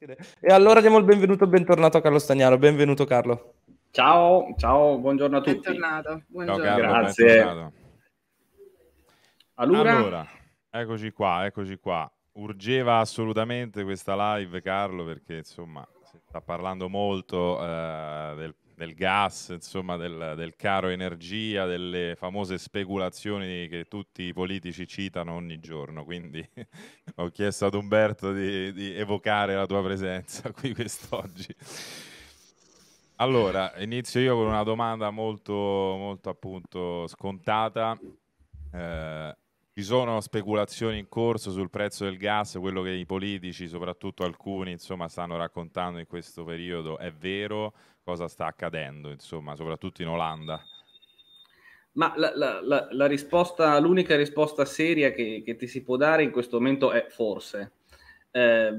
E allora diamo il benvenuto e bentornato a Carlo Stagnaro. Benvenuto Carlo. Ciao, ciao, buongiorno a tutti. Bentornato, buongiorno. Ciao, Carlo, Grazie. Bentornato. Allora... allora, eccoci qua, eccoci qua. Urgeva assolutamente questa live Carlo perché insomma si sta parlando molto eh, del del gas, insomma del, del, caro energia, delle famose speculazioni che tutti i politici citano ogni giorno. Quindi ho chiesto ad Umberto di, di evocare la tua presenza qui quest'oggi. Allora, inizio io con una domanda molto, molto appunto scontata. Eh, ci sono speculazioni in corso sul prezzo del gas, quello che i politici, soprattutto alcuni, insomma, stanno raccontando in questo periodo è vero, cosa sta accadendo, insomma, soprattutto in Olanda? Ma la, la, la, la risposta, l'unica risposta seria che, che, ti si può dare in questo momento è forse. Eh,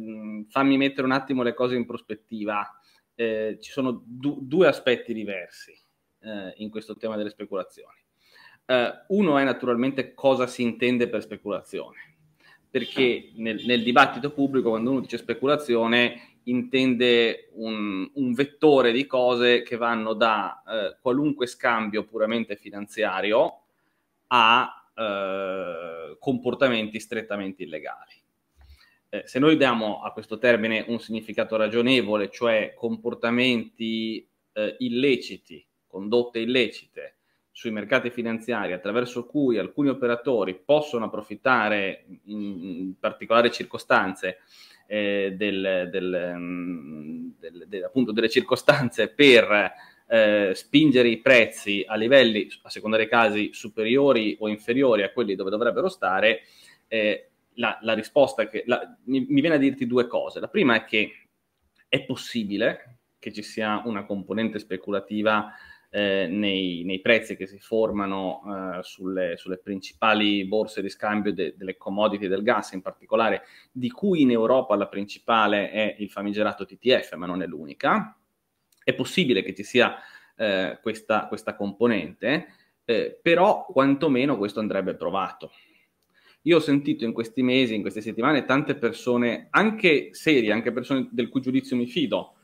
fammi mettere un attimo le cose in prospettiva. Eh, ci sono du- due aspetti diversi eh, in questo tema delle speculazioni. Eh, uno è naturalmente cosa si intende per speculazione, perché nel, nel, dibattito pubblico quando uno dice speculazione intende un, un, vettore di cose che vanno da eh, qualunque scambio puramente finanziario a eh, comportamenti strettamente illegali. Eh, se noi diamo a questo termine un significato ragionevole, cioè comportamenti eh, illeciti, condotte illecite sui mercati finanziari attraverso cui alcuni operatori possono approfittare in, in particolari circostanze eh, del, del, del, appunto delle circostanze per eh, spingere i prezzi a livelli, a seconda dei casi, superiori o inferiori a quelli dove dovrebbero stare, eh, la, la, risposta che la, mi, mi viene a dirti due cose. La prima è che è possibile che ci sia una componente speculativa eh, nei, nei, prezzi che si formano eh, sulle, sulle, principali borse di scambio de, delle commodity del gas in particolare, di cui in Europa la principale è il famigerato TTF, ma non è l'unica. È possibile che ci sia eh, questa, questa, componente, eh, però quantomeno questo andrebbe provato. Io ho sentito in questi mesi, in queste settimane, tante persone, anche serie, anche persone del cui giudizio mi fido,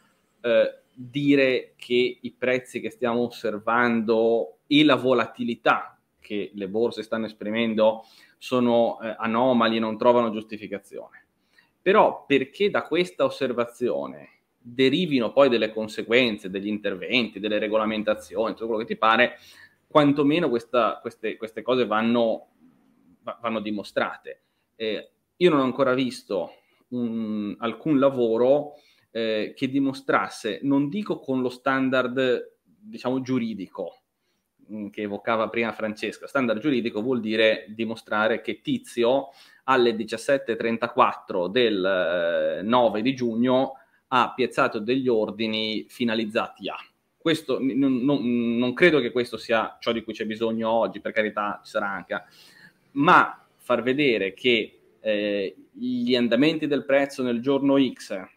eh, dire che i prezzi che stiamo osservando e la volatilità che le borse stanno esprimendo sono eh, anomali e non trovano giustificazione. Però perché da questa osservazione derivino poi delle conseguenze, degli interventi, delle regolamentazioni, tutto quello che ti pare, quantomeno questa, queste, queste, cose vanno, vanno dimostrate. Eh, io non ho ancora visto un, alcun lavoro eh, che dimostrasse, non dico con lo standard, diciamo, giuridico mm, che evocava prima Francesca, standard giuridico vuol dire dimostrare che Tizio alle 17.34 del 9 eh, di giugno ha piazzato degli ordini finalizzati a. Questo, non, non, non credo che questo sia ciò di cui c'è bisogno oggi, per carità ci sarà anche, ma far vedere che eh, gli andamenti del prezzo nel giorno X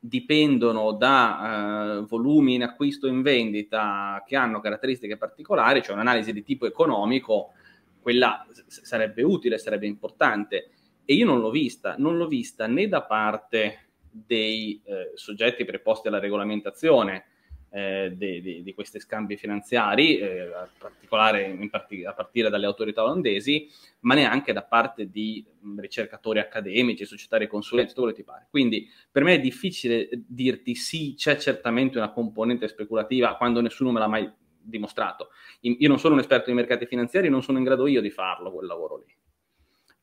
dipendono da eh, volumi in acquisto e in vendita che hanno caratteristiche particolari, cioè un'analisi di tipo economico, quella s- sarebbe utile, sarebbe importante. E io non l'ho vista, non l'ho vista né da parte dei eh, soggetti preposti alla regolamentazione, eh, di, di, di, questi scambi finanziari, eh, a, part- a partire dalle autorità olandesi, ma neanche da parte di mm, ricercatori accademici, società di consulenza, tutto quello che ti pare. Quindi per me è difficile dirti sì, c'è certamente una componente speculativa quando nessuno me l'ha mai dimostrato. Io non sono un esperto di mercati finanziari, non sono in grado io di farlo quel lavoro lì.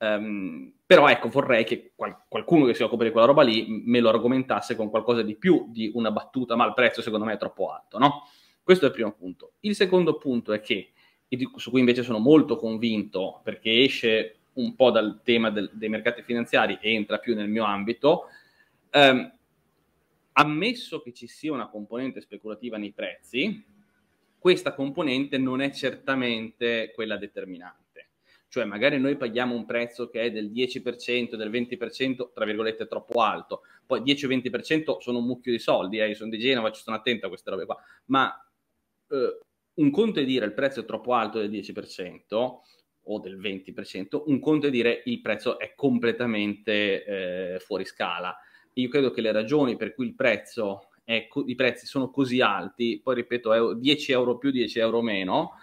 Um, però ecco, vorrei che qual- qualcuno che si occupa di quella roba lì me lo argomentasse con qualcosa di più di una battuta, ma il prezzo secondo me è troppo alto, no? Questo è il primo punto. Il secondo punto è che, su cui invece sono molto convinto, perché esce un po' dal tema del, dei mercati finanziari e entra più nel mio ambito, ehm, ammesso che ci sia una componente speculativa nei prezzi, questa componente non è certamente quella determinante. Cioè magari noi paghiamo un prezzo che è del 10%, del 20%, tra virgolette troppo alto. Poi 10 o 20% sono un mucchio di soldi, eh, io sono di Genova, ci sono attento a queste robe qua. Ma eh, un conto è dire il prezzo è troppo alto del 10% o del 20%, un conto è dire il prezzo è completamente eh, fuori scala. Io credo che le ragioni per cui il prezzo è co- i prezzi sono così alti, poi ripeto, 10 euro più, 10 euro meno,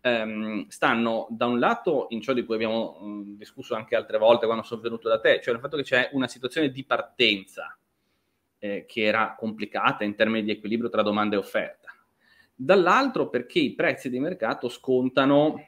ehm, stanno da un lato in ciò di cui abbiamo mh, mm, discusso anche altre volte quando sono venuto da te, cioè il fatto che c'è una situazione di partenza eh, che era complicata in termini di equilibrio tra domanda e offerta, dall'altro perché i prezzi di mercato scontano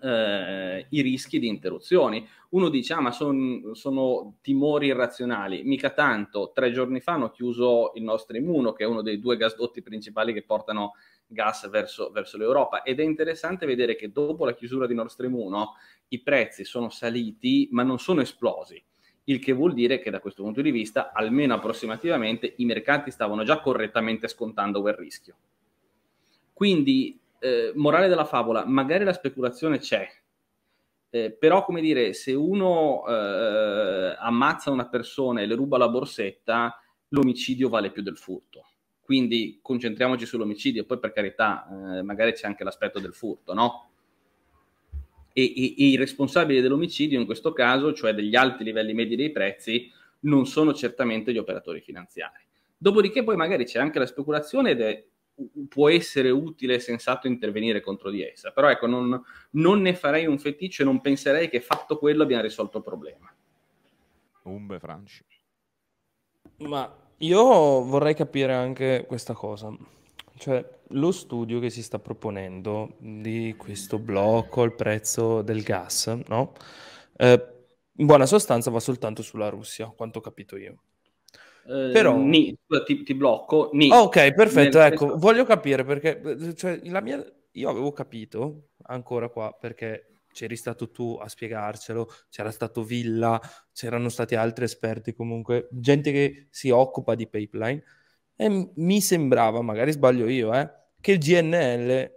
eh, i rischi di interruzioni. Uno dice, ah, ma son, sono timori irrazionali. Mica tanto, tre giorni fa hanno chiuso il nostro immuno, che è uno dei due gasdotti principali che portano gas verso, verso l'Europa. Ed è interessante vedere che dopo la chiusura di Nord Stream 1 i prezzi sono saliti ma non sono esplosi il che vuol dire che da questo punto di vista, almeno approssimativamente, i mercati stavano già correttamente scontando quel rischio. Quindi, eh, morale della favola, magari la speculazione c'è, eh, però come dire, se uno eh, ammazza una persona e le ruba la borsetta, l'omicidio vale più del furto. Quindi concentriamoci sull'omicidio, poi per carità, eh, magari c'è anche l'aspetto del furto, no? E, e, e, i responsabili dell'omicidio in questo caso, cioè degli alti livelli medi dei prezzi, non sono certamente gli operatori finanziari. Dopodiché poi magari c'è anche la speculazione ed è, può essere utile e sensato intervenire contro di essa, però ecco, non, non ne farei un feticcio e non penserei che fatto quello abbiamo risolto il problema. Umbe Franci. Ma io vorrei capire anche questa cosa, cioè lo studio che si sta proponendo di questo blocco al prezzo del gas, no? Eh, in buona sostanza va soltanto sulla Russia, quanto ho capito io. Eh, Però... Ni, ti, ti, blocco. Ni. Ah, ok, perfetto, Nel... ecco, voglio capire perché cioè, mia... io avevo capito ancora qua perché c'eri stato tu a spiegarcelo, c'era stato Villa, c'erano stati altri esperti comunque, gente che si occupa di pipeline e mi sembrava, magari sbaglio io, eh, che il GNL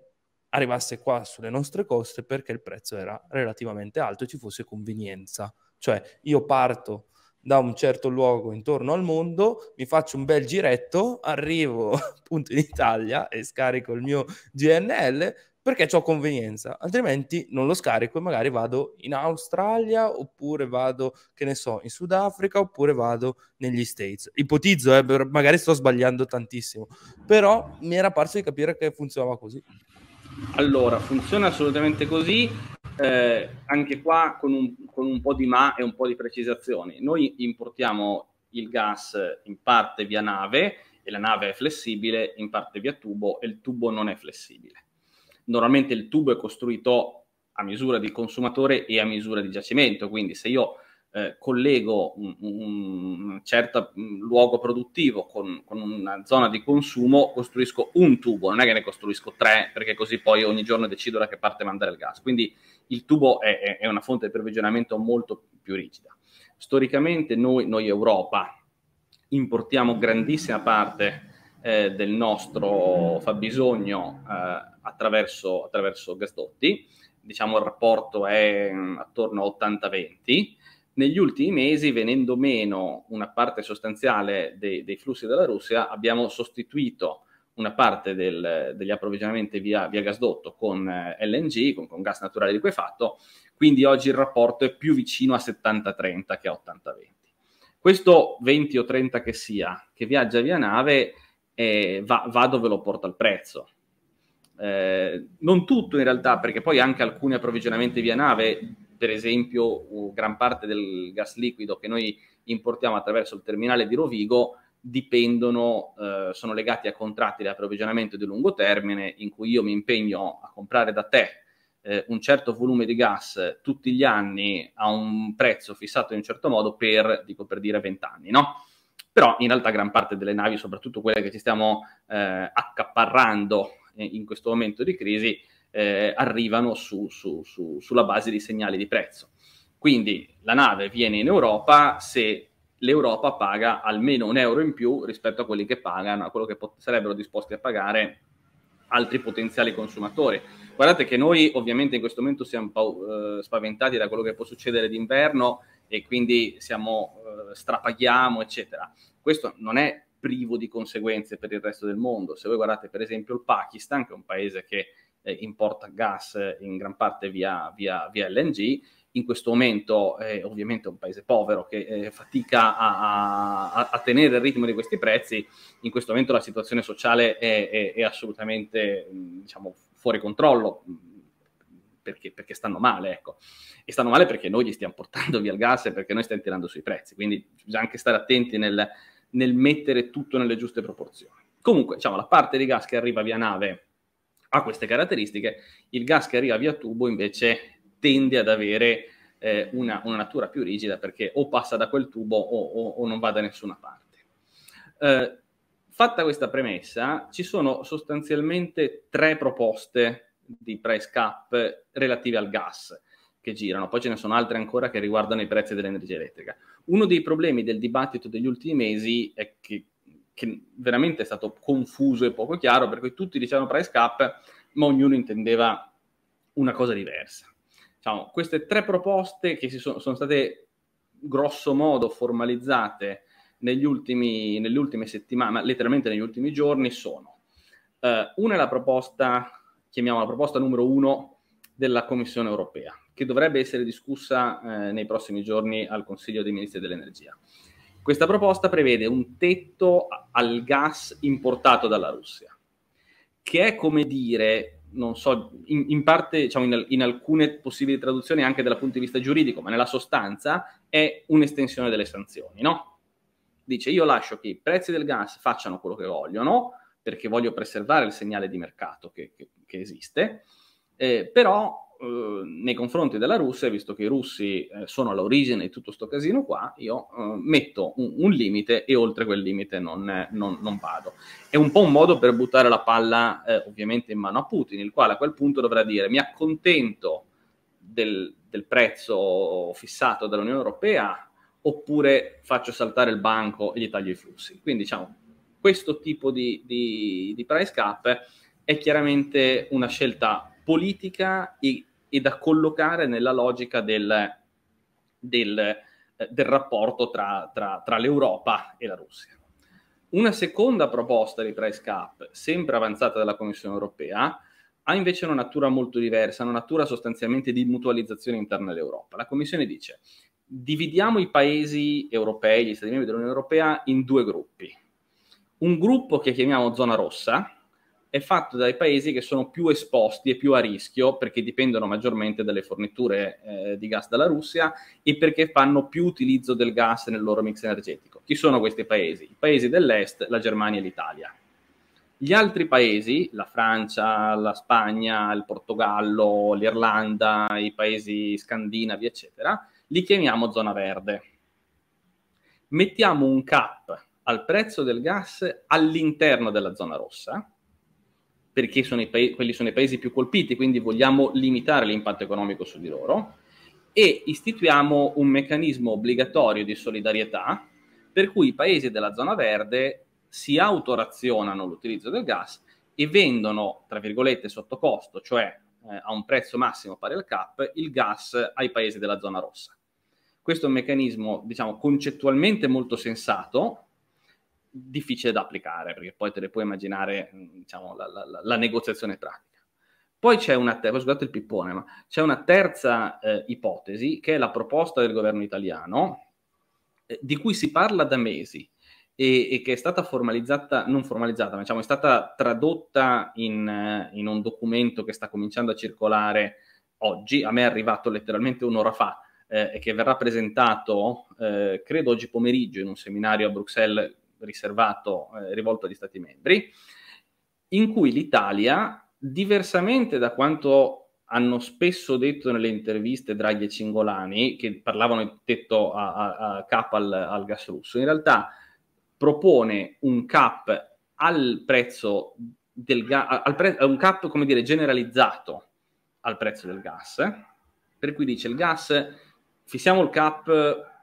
arrivasse qua sulle nostre coste perché il prezzo era relativamente alto e ci fosse convenienza. Cioè io parto da un certo luogo intorno al mondo, mi faccio un bel giretto, arrivo appunto in Italia e scarico il mio GNL, perché ho convenienza, altrimenti non lo scarico e magari vado in Australia oppure vado, che ne so, in Sudafrica oppure vado negli States. Ipotizzo, eh, magari sto sbagliando tantissimo, però mi era parso di capire che funzionava così. Allora, funziona assolutamente così, eh, anche qua con un, con un po' di ma e un po' di precisazioni. Noi importiamo il gas in parte via nave e la nave è flessibile, in parte via tubo e il tubo non è flessibile Normalmente il tubo è costruito a misura di consumatore e a misura di giacimento, quindi se io eh, collego un, un certo mm, luogo produttivo con, con, una zona di consumo, costruisco un tubo, non è che ne costruisco tre, perché così poi ogni giorno decido da che parte mandare il gas. Quindi il tubo è, è una fonte di provvigionamento molto più rigida. Storicamente noi, noi Europa, importiamo grandissima parte eh, del nostro fabbisogno eh, attraverso, attraverso gasdotti, diciamo il rapporto è mm, attorno a 80-20, negli ultimi mesi, venendo meno una parte sostanziale dei, dei flussi dalla Russia, abbiamo sostituito una parte del, degli approvvigionamenti via, via, gasdotto con eh, LNG, con, con gas naturale liquefatto, quindi oggi il rapporto è più vicino a 70-30 che a 80-20. Questo 20 o 30 che sia, che viaggia via nave, eh, va, va, dove lo porta il prezzo. Eh, non tutto in realtà, perché poi anche alcuni approvvigionamenti via nave, per esempio gran parte del gas liquido che noi importiamo attraverso il terminale di Rovigo, dipendono, eh, sono legati a contratti di approvvigionamento di lungo termine in cui io mi impegno a comprare da te eh, un certo volume di gas tutti gli anni a un prezzo fissato in un certo modo per, dico per dire, 20 anni, no? però in realtà gran parte delle navi, soprattutto quelle che ci stiamo eh, accaparrando in questo momento di crisi, eh, arrivano su, su, su, sulla base di segnali di prezzo. Quindi la nave viene in Europa se l'Europa paga almeno un euro in più rispetto a quelli che pagano, a quello che pot- sarebbero disposti a pagare altri potenziali consumatori. Guardate che noi ovviamente in questo momento siamo pa- eh, spaventati da quello che può succedere d'inverno e quindi siamo, eh, strapaghiamo, eccetera. Questo non è privo di conseguenze per il resto del mondo. Se voi guardate per esempio il Pakistan, che è un paese che eh, importa gas eh, in gran parte via, via, via LNG, in questo momento eh, ovviamente un paese povero che eh, fatica a, a, a, tenere il ritmo di questi prezzi, in questo momento la situazione sociale è, è, è assolutamente diciamo, fuori controllo, perché, perché, stanno male, ecco. E stanno male perché noi gli stiamo portando via il gas e perché noi stiamo tirando sui prezzi. Quindi bisogna anche stare attenti nel, nel mettere tutto nelle giuste proporzioni. Comunque, diciamo, la parte di gas che arriva via nave ha queste caratteristiche, il gas che arriva via tubo invece tende ad avere eh, una, una, natura più rigida perché o passa da quel tubo o, o, o non va da nessuna parte. Eh, fatta questa premessa, ci sono sostanzialmente tre proposte di price cap relative al gas che girano, poi ce ne sono altre ancora che riguardano i prezzi dell'energia elettrica. Uno dei problemi del dibattito degli ultimi mesi è che, che veramente è stato confuso e poco chiaro, per cui tutti dicevano price cap, ma ognuno intendeva una cosa diversa. Diciamo, queste tre proposte che sono, sono, state grosso modo formalizzate negli ultimi, nelle ultime settimane, ma letteralmente negli ultimi giorni, sono uh, una è la proposta chiamiamo la proposta numero uno della Commissione europea, che dovrebbe essere discussa eh, nei prossimi giorni al Consiglio dei Ministri dell'Energia. Questa proposta prevede un tetto al gas importato dalla Russia, che è come dire, non so, in, in parte, diciamo, in, in, alcune possibili traduzioni anche dal punto di vista giuridico, ma nella sostanza è un'estensione delle sanzioni, no? Dice io lascio che i prezzi del gas facciano quello che vogliono, perché voglio preservare il segnale di mercato che, che, che esiste, eh, però eh, nei confronti della Russia, visto che i russi eh, sono all'origine di tutto questo casino qua, io eh, metto un, un, limite e oltre quel limite non, non, non, vado. È un po' un modo per buttare la palla eh, ovviamente in mano a Putin, il quale a quel punto dovrà dire mi accontento del, del prezzo fissato dall'Unione Europea oppure faccio saltare il banco e gli taglio i flussi. Quindi diciamo questo tipo di, di, di price cap è chiaramente una scelta politica e, e da collocare nella logica del, del, eh, del rapporto tra, tra, tra l'Europa e la Russia. Una seconda proposta di price cap, sempre avanzata dalla Commissione europea, ha invece una natura molto diversa, una natura sostanzialmente di mutualizzazione interna dell'Europa. La Commissione dice dividiamo i paesi europei, gli Stati membri dell'Unione Europea, in due gruppi un gruppo che chiamiamo zona rossa è fatto dai paesi che sono più esposti e più a rischio perché dipendono maggiormente dalle forniture eh, di gas dalla Russia e perché fanno più utilizzo del gas nel loro mix energetico. Chi sono questi paesi? I paesi dell'est, la Germania e l'Italia. Gli altri paesi, la Francia, la Spagna, il Portogallo, l'Irlanda, i paesi scandinavi, eccetera, li chiamiamo zona verde. Mettiamo un cap al prezzo del gas all'interno della zona rossa, perché sono pa- quelli sono i paesi più colpiti, quindi vogliamo limitare l'impatto economico su di loro, e istituiamo un meccanismo obbligatorio di solidarietà per cui i paesi della zona verde si autorazionano l'utilizzo del gas e vendono, tra virgolette, sotto costo, cioè eh, a un prezzo massimo pari al cap, il gas ai paesi della zona rossa. Questo è un meccanismo, diciamo, concettualmente molto sensato, difficile da applicare, perché poi te le puoi immaginare mm, diciamo, la, la, la negoziazione pratica. Poi c'è una, ter- scusate il pippone, ma c'è una terza eh, ipotesi, che è la proposta del governo italiano, eh, di cui si parla da mesi, e, e, che è stata formalizzata, non formalizzata, ma diciamo è stata tradotta in, eh, in, un documento che sta cominciando a circolare oggi, a me è arrivato letteralmente un'ora fa, eh, e eh, che verrà presentato, eh, credo oggi pomeriggio, in un seminario a Bruxelles riservato, eh, rivolto agli Stati membri, in cui l'Italia, diversamente da quanto hanno spesso detto nelle interviste Draghi e Cingolani, che parlavano di tetto a, a, a cap al, al, gas russo, in realtà propone un cap al prezzo del gas, pre- un cap come dire generalizzato al prezzo del gas, per cui dice il gas, fissiamo il cap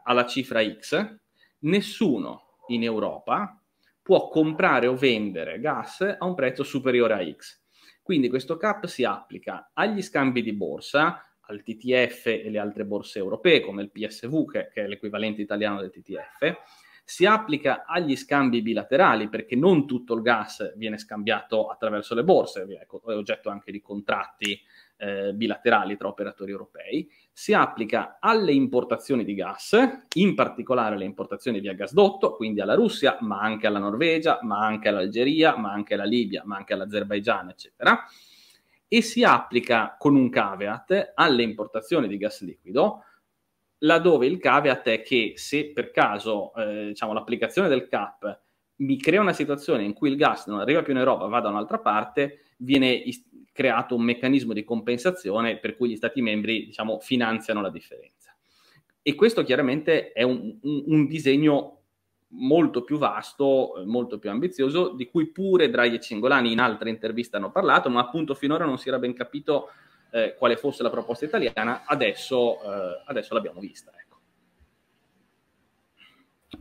alla cifra X, nessuno in Europa può comprare o vendere gas a un prezzo superiore a X. Quindi questo cap si applica agli scambi di borsa, al TTF e le altre borse europee, come il PSV, che, che è l'equivalente italiano del TTF, si applica agli scambi bilaterali, perché non tutto il gas viene scambiato attraverso le borse, ecco, è oggetto anche di contratti eh, bilaterali tra operatori europei, si applica alle importazioni di gas, in particolare le importazioni via gasdotto, quindi alla Russia, ma anche alla Norvegia, ma anche all'Algeria, ma anche alla Libia, ma anche all'Azerbaigian, eccetera, e si applica con un caveat alle importazioni di gas liquido, laddove il caveat è che se per caso eh, diciamo, l'applicazione del CAP mi crea una situazione in cui il gas non arriva più in Europa, va da un'altra parte, viene ist- creato un meccanismo di compensazione per cui gli Stati membri diciamo, finanziano la differenza. E questo chiaramente è un, un, un disegno molto più vasto, eh, molto più ambizioso, di cui pure Draghi e Cingolani in altre interviste hanno parlato, ma appunto finora non si era ben capito eh, quale fosse la proposta italiana, adesso, eh, adesso l'abbiamo vista. Ecco.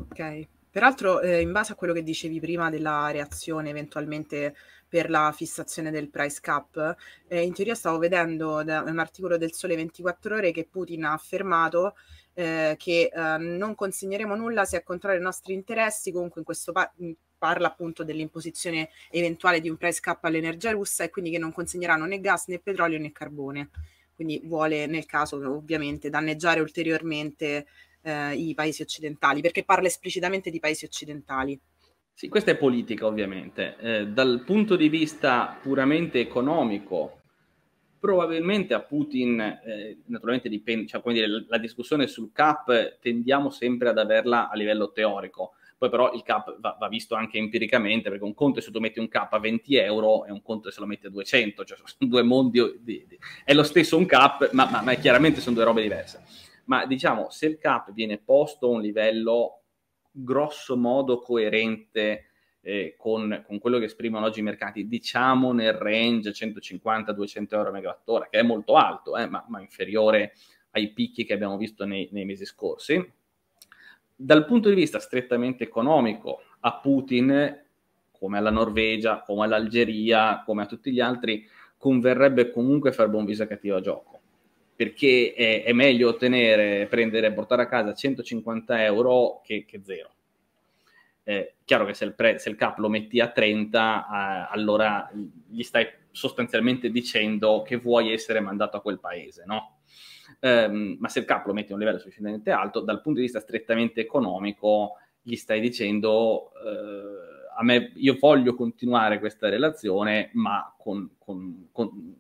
Ok. Peraltro, eh, in base a quello che dicevi prima della reazione eventualmente per la fissazione del price cap, eh, in teoria stavo vedendo da, un articolo del Sole 24 Ore che Putin ha affermato eh, che eh, non consegneremo nulla se è contrario ai nostri interessi, comunque in questo pa- parla appunto dell'imposizione eventuale di un price cap all'energia russa e quindi che non consegneranno né gas né petrolio né carbone. Quindi vuole nel caso ovviamente danneggiare ulteriormente eh, i paesi occidentali, perché parla esplicitamente di paesi occidentali. Sì, questa è politica ovviamente. Eh, dal punto di vista puramente economico, probabilmente a Putin, eh, naturalmente dipende, cioè, come dire, la discussione sul CAP tendiamo sempre ad averla a livello teorico, poi però il CAP va, va, visto anche empiricamente, perché un conto è se tu metti un CAP a 20 euro e un conto è se lo metti a 200, cioè sono due mondi, di, di, è lo stesso un CAP, ma, ma, ma chiaramente sono due robe diverse ma diciamo se il cap viene posto a un livello grosso modo coerente eh, con, con, quello che esprimono oggi i mercati, diciamo nel range 150-200 euro megawattora, che è molto alto, eh, ma, ma, inferiore ai picchi che abbiamo visto nei, nei mesi scorsi. Dal punto di vista strettamente economico, a Putin, come alla Norvegia, come all'Algeria, come a tutti gli altri, converrebbe comunque far buon viso a cattivo gioco perché è, è meglio ottenere, prendere, portare a casa 150 euro che, che zero. Eh, chiaro che se il, pre, se il, cap lo metti a 30, eh, allora gli stai sostanzialmente dicendo che vuoi essere mandato a quel paese, no? Um, ma se il cap lo metti a un livello sufficientemente alto, dal punto di vista strettamente economico, gli stai dicendo eh, a me io voglio continuare questa relazione, ma con, con, con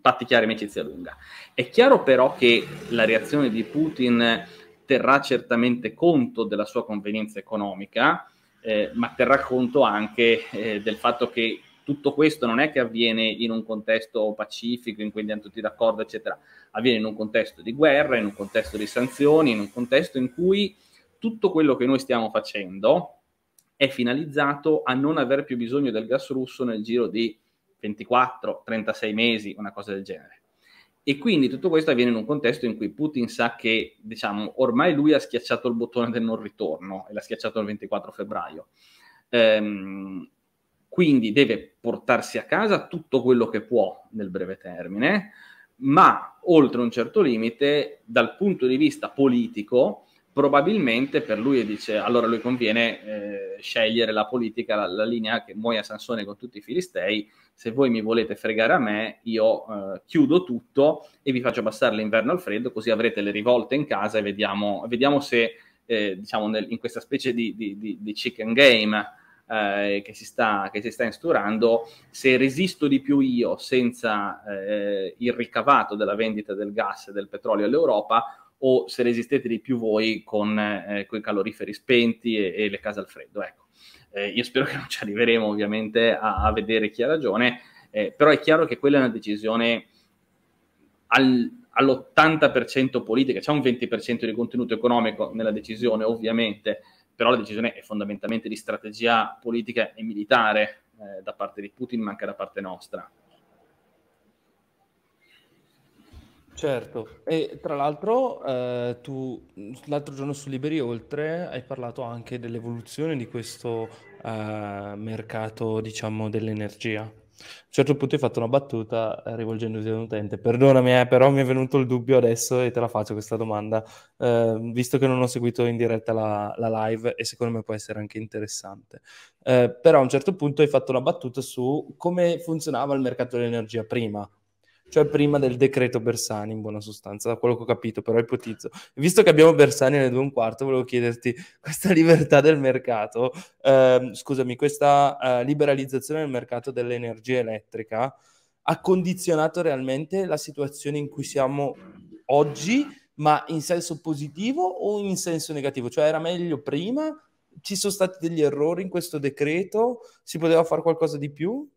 patti chiari, amicizia lunga. È chiaro però che la reazione di Putin terrà certamente conto della sua convenienza economica, eh, ma terrà conto anche eh, del fatto che tutto questo non è che avviene in un contesto pacifico, in cui andiamo tutti d'accordo, eccetera, avviene in un contesto di guerra, in un contesto di sanzioni, in un contesto in cui tutto quello che noi stiamo facendo è finalizzato a non aver più bisogno del gas russo nel giro di 24, 36 mesi, una cosa del genere. E quindi tutto questo avviene in un contesto in cui Putin sa che, diciamo, ormai lui ha schiacciato il bottone del non ritorno e l'ha schiacciato il 24 febbraio. Ehm, quindi deve portarsi a casa tutto quello che può nel breve termine, ma oltre un certo limite, dal punto di vista politico, probabilmente per lui dice allora lui conviene eh, scegliere la politica, la, la, linea che muoia Sansone con tutti i filistei, se voi mi volete fregare a me io eh, chiudo tutto e vi faccio passare l'inverno al freddo così avrete le rivolte in casa e vediamo, vediamo se eh, diciamo nel, in questa specie di, di, di, di chicken game eh, che si, sta, che, si sta, instaurando, se resisto di più io senza eh, il ricavato della vendita del gas e del petrolio all'Europa o se resistete di più voi con eh, i caloriferi spenti e, e, le case al freddo. Ecco. Eh, io spero che non ci arriveremo ovviamente a, a vedere chi ha ragione, eh, però è chiaro che quella è una decisione al, all'80% politica, c'è un 20% di contenuto economico nella decisione ovviamente, però la decisione è fondamentalmente di strategia politica e militare eh, da parte di Putin, ma anche da parte nostra. Certo, e tra l'altro eh, tu l'altro giorno su Liberi Oltre hai parlato anche dell'evoluzione di questo eh, mercato, diciamo, dell'energia. A un certo punto hai fatto una battuta eh, rivolgendosi ad un utente, perdonami, eh, però mi è venuto il dubbio adesso e te la faccio questa domanda, ehm, visto che non ho seguito in diretta la, la, live e secondo me può essere anche interessante. Eh, però a un certo punto hai fatto una battuta su come funzionava il mercato dell'energia prima cioè prima del decreto Bersani, in buona sostanza, da quello che ho capito, però ipotizzo. Visto che abbiamo Bersani alle 2 e un quarto, volevo chiederti questa libertà del mercato, ehm, scusami, questa eh, liberalizzazione del mercato dell'energia elettrica ha condizionato realmente la situazione in cui siamo oggi, ma in senso positivo o in senso negativo? Cioè era meglio prima? Ci sono stati degli errori in questo decreto? Si poteva fare qualcosa di più?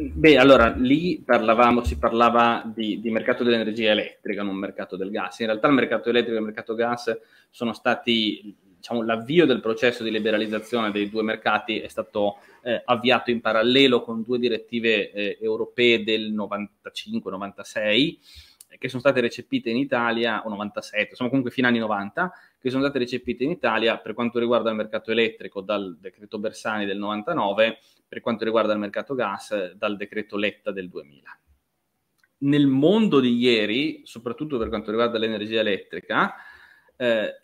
Beh, allora lì parlavamo, si parlava di, di, mercato dell'energia elettrica, non mercato del gas. In realtà il mercato elettrico e il mercato gas sono stati, diciamo, l'avvio del processo di liberalizzazione dei due mercati è stato eh, avviato in parallelo con due direttive eh, europee del 95-96 eh, che sono state recepite in Italia, o 97, insomma comunque fino agli anni 90, che sono state recepite in Italia per quanto riguarda il mercato elettrico dal decreto Bersani del 99 per quanto riguarda il mercato gas dal decreto Letta del 2000. Nel mondo di ieri, soprattutto per quanto riguarda l'energia elettrica, eh,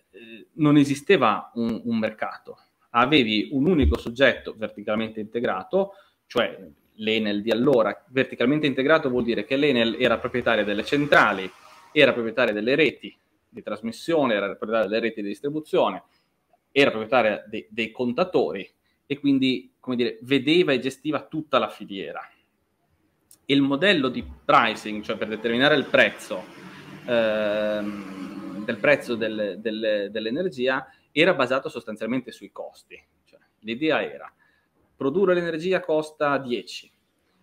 non esisteva un, un mercato, avevi un unico soggetto verticalmente integrato, cioè l'Enel di allora. Verticalmente integrato vuol dire che l'Enel era proprietaria delle centrali, era proprietaria delle reti di trasmissione, era proprietaria delle reti di distribuzione, era proprietaria de- dei contatori e quindi come dire, vedeva e gestiva tutta la filiera. Il modello di pricing, cioè per determinare il prezzo, ehm, del prezzo del, del, dell'energia, era basato sostanzialmente sui costi. Cioè, l'idea era produrre l'energia costa 10,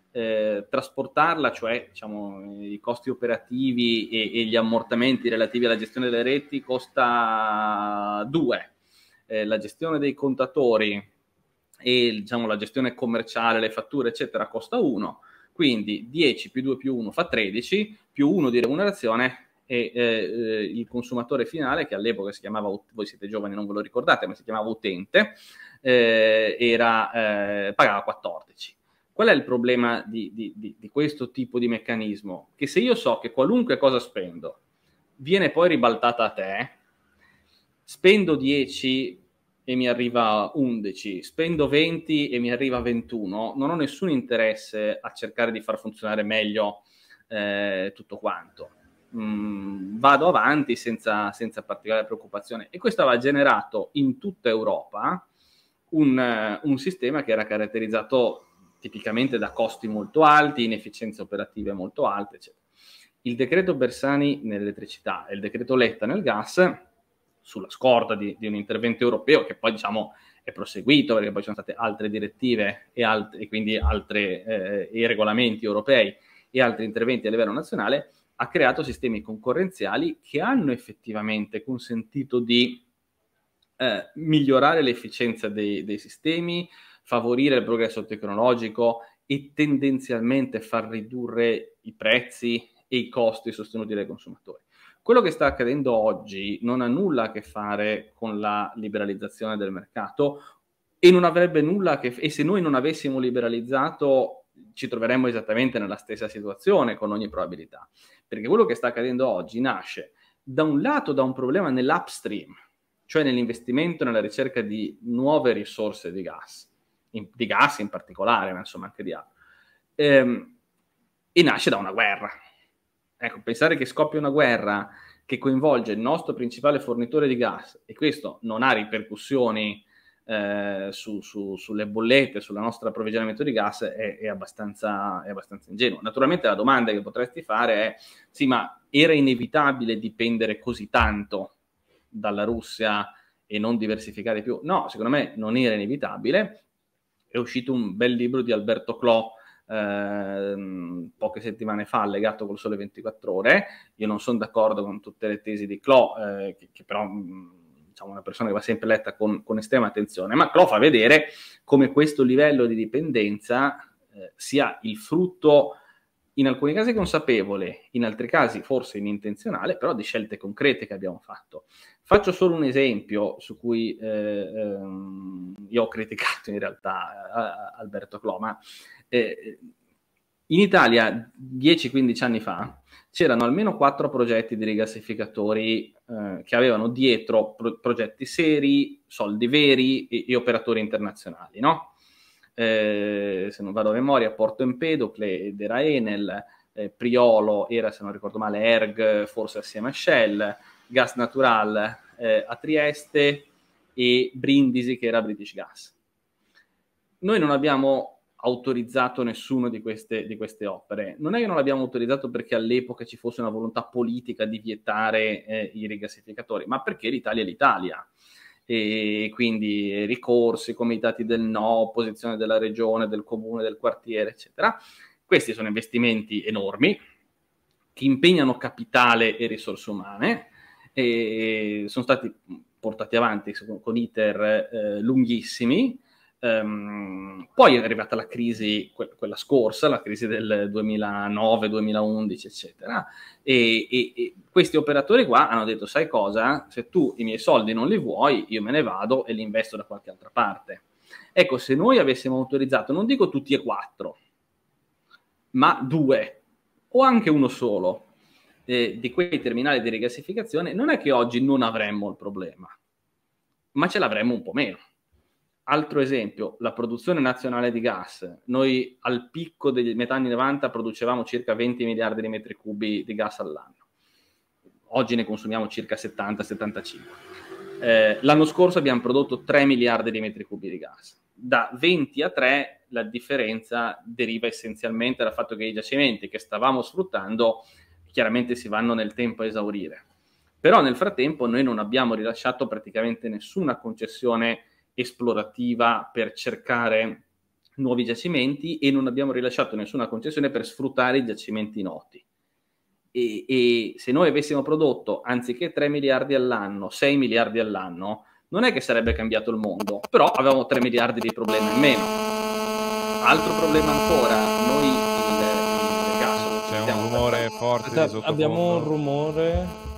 eh, trasportarla, cioè diciamo, i costi operativi e, e, gli ammortamenti relativi alla gestione delle reti, costa 2. Eh, la gestione dei contatori e diciamo, la gestione commerciale, le fatture, eccetera, costa 1. Quindi 10 più 2 più 1 fa 13, più 1 di remunerazione e eh, eh, il consumatore finale, che all'epoca si chiamava, voi siete giovani non ve lo ricordate, ma si chiamava utente, eh, era, eh, pagava 14. Qual è il problema di, di, di, di questo tipo di meccanismo? Che se io so che qualunque cosa spendo viene poi ribaltata a te, spendo 10 e mi arriva 11, spendo 20 e mi arriva 21, non ho nessun interesse a cercare di far funzionare meglio eh, tutto quanto. Mm, vado avanti senza, senza, particolare preoccupazione e questo aveva generato in tutta Europa un, eh, un sistema che era caratterizzato tipicamente da costi molto alti, inefficienze operative molto alte, eccetera. Il decreto Bersani nell'elettricità e il decreto Letta nel gas sulla scorta di, di, un intervento europeo che poi diciamo è proseguito perché poi ci sono state altre direttive e, alt- e quindi altri eh, regolamenti europei e altri interventi a livello nazionale, ha creato sistemi concorrenziali che hanno effettivamente consentito di eh, migliorare l'efficienza dei, dei sistemi, favorire il progresso tecnologico e tendenzialmente far ridurre i prezzi e i costi sostenuti dai consumatori. Quello che sta accadendo oggi non ha nulla a che fare con la liberalizzazione del mercato e non avrebbe nulla a che e se noi non avessimo liberalizzato ci troveremmo esattamente nella stessa situazione con ogni probabilità, perché quello che sta accadendo oggi nasce da un lato da un problema nell'upstream, cioè nell'investimento nella ricerca di nuove risorse di gas, in, di gas in particolare, ma insomma anche di acqua, ehm, e nasce da una guerra, Ecco, pensare che scoppia una guerra che coinvolge il nostro principale fornitore di gas e questo non ha ripercussioni eh, su, su, sulle bollette, sulla nostra approvvigionamento di gas è, è, abbastanza, è abbastanza ingenuo. Naturalmente la domanda che potresti fare è sì, ma era inevitabile dipendere così tanto dalla Russia e non diversificare più? No, secondo me non era inevitabile. È uscito un bel libro di Alberto Clò Ehm, poche settimane fa allegato col Sole 24 Ore. Io non sono d'accordo con tutte le tesi di Clo, eh, che, che, però mm, diciamo una persona che va sempre letta con, con estrema attenzione, ma Clo fa vedere come questo livello di dipendenza eh, sia il frutto in alcuni casi consapevole, in altri casi forse inintenzionale, però di scelte concrete che abbiamo fatto. Faccio solo un esempio su cui eh, ehm, io ho criticato in realtà eh, Alberto Cloma. Eh, in Italia 10-15 anni fa c'erano almeno 4 progetti di rigassificatori eh, che avevano dietro pro- progetti seri, soldi veri e, e operatori internazionali, no? Eh, se non vado a memoria, Porto Empedocle ed era Enel, eh, Priolo era, se non ricordo male, Erg, forse assieme a Shell, Gas Natural eh, a Trieste e Brindisi che era British Gas. Noi non abbiamo autorizzato nessuno di queste, di queste, opere. Non è che non l'abbiamo autorizzato perché all'epoca ci fosse una volontà politica di vietare eh, i rigassificatori, ma perché l'Italia è l'Italia e quindi ricorsi, comitati del no, posizione della regione, del comune, del quartiere, eccetera. Questi sono investimenti enormi che impegnano capitale e risorse umane e sono stati portati avanti con iter eh, lunghissimi Um, poi è arrivata la crisi, que- quella scorsa, la crisi del 2009-2011, eccetera, e, e, e, questi operatori qua hanno detto, sai cosa, se tu i miei soldi non li vuoi, io me ne vado e li investo da qualche altra parte. Ecco, se noi avessimo autorizzato, non dico tutti e quattro, ma due, o anche uno solo, eh, di quei terminali di rigassificazione, non è che oggi non avremmo il problema, ma ce l'avremmo un po' meno Altro esempio, la produzione nazionale di gas. Noi al picco degli metà anni 90 producevamo circa 20 miliardi di metri cubi di gas all'anno. Oggi ne consumiamo circa 70-75. Eh, l'anno scorso abbiamo prodotto 3 miliardi di metri cubi di gas. Da 20 a 3 la differenza deriva essenzialmente dal fatto che i giacimenti che stavamo sfruttando chiaramente si vanno nel tempo a esaurire. Però nel frattempo noi non abbiamo rilasciato praticamente nessuna concessione esplorativa per cercare nuovi giacimenti e non abbiamo rilasciato nessuna concessione per sfruttare i giacimenti noti. E, e, se noi avessimo prodotto anziché 3 miliardi all'anno, 6 miliardi all'anno, non è che sarebbe cambiato il mondo, però avevamo 3 miliardi di problemi in meno. Altro problema ancora, noi il, il gas... C'è un rumore forte Aspetta, Abbiamo un rumore...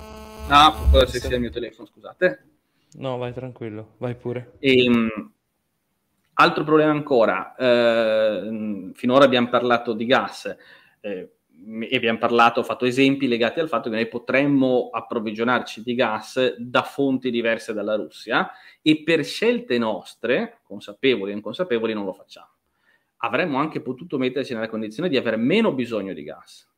Ah, può essere sia il mio telefono, scusate. No, vai tranquillo, vai pure. E, ehm, altro problema ancora, eh, finora abbiamo parlato di gas eh, e abbiamo parlato, ho fatto esempi legati al fatto che noi potremmo approvvigionarci di gas da fonti diverse dalla Russia e per scelte nostre, consapevoli e inconsapevoli, non lo facciamo. Avremmo anche potuto metterci nella condizione di avere meno bisogno di gas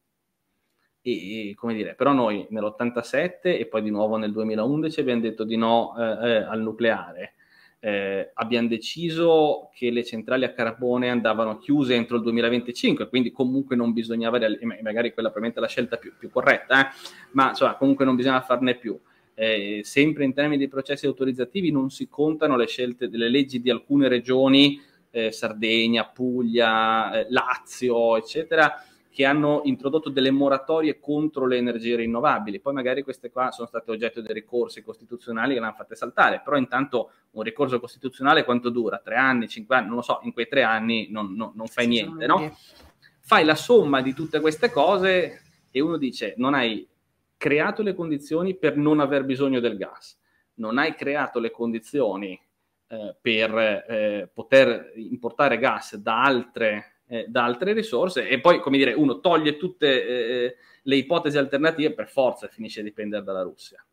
e, e, come dire, però noi nell'87 e poi di nuovo nel 2011 abbiamo detto di no eh, eh, al nucleare. Eh, abbiamo deciso che le centrali a carbone andavano chiuse entro il 2025, quindi comunque non bisognava, magari quella probabilmente è la scelta più, più corretta, eh, ma insomma comunque non bisognava farne più. Eh, sempre in termini di processi autorizzativi non si contano le scelte delle leggi di alcune regioni, eh, Sardegna, Puglia, eh, Lazio, eccetera, che hanno introdotto delle moratorie contro le energie rinnovabili. Poi magari queste qua sono state oggetto di ricorsi costituzionali che le hanno fatte saltare, però intanto un ricorso costituzionale quanto dura? Tre anni, cinque anni? Non lo so, in quei tre anni non, non, non fai niente, no? Fai la somma di tutte queste cose e uno dice non hai creato le condizioni per non aver bisogno del gas, non hai creato le condizioni eh, per eh, poter importare gas da altre eh, da altre risorse e poi, come dire, uno toglie tutte eh, eh, le ipotesi alternative per forza finisce a dipendere dalla Russia.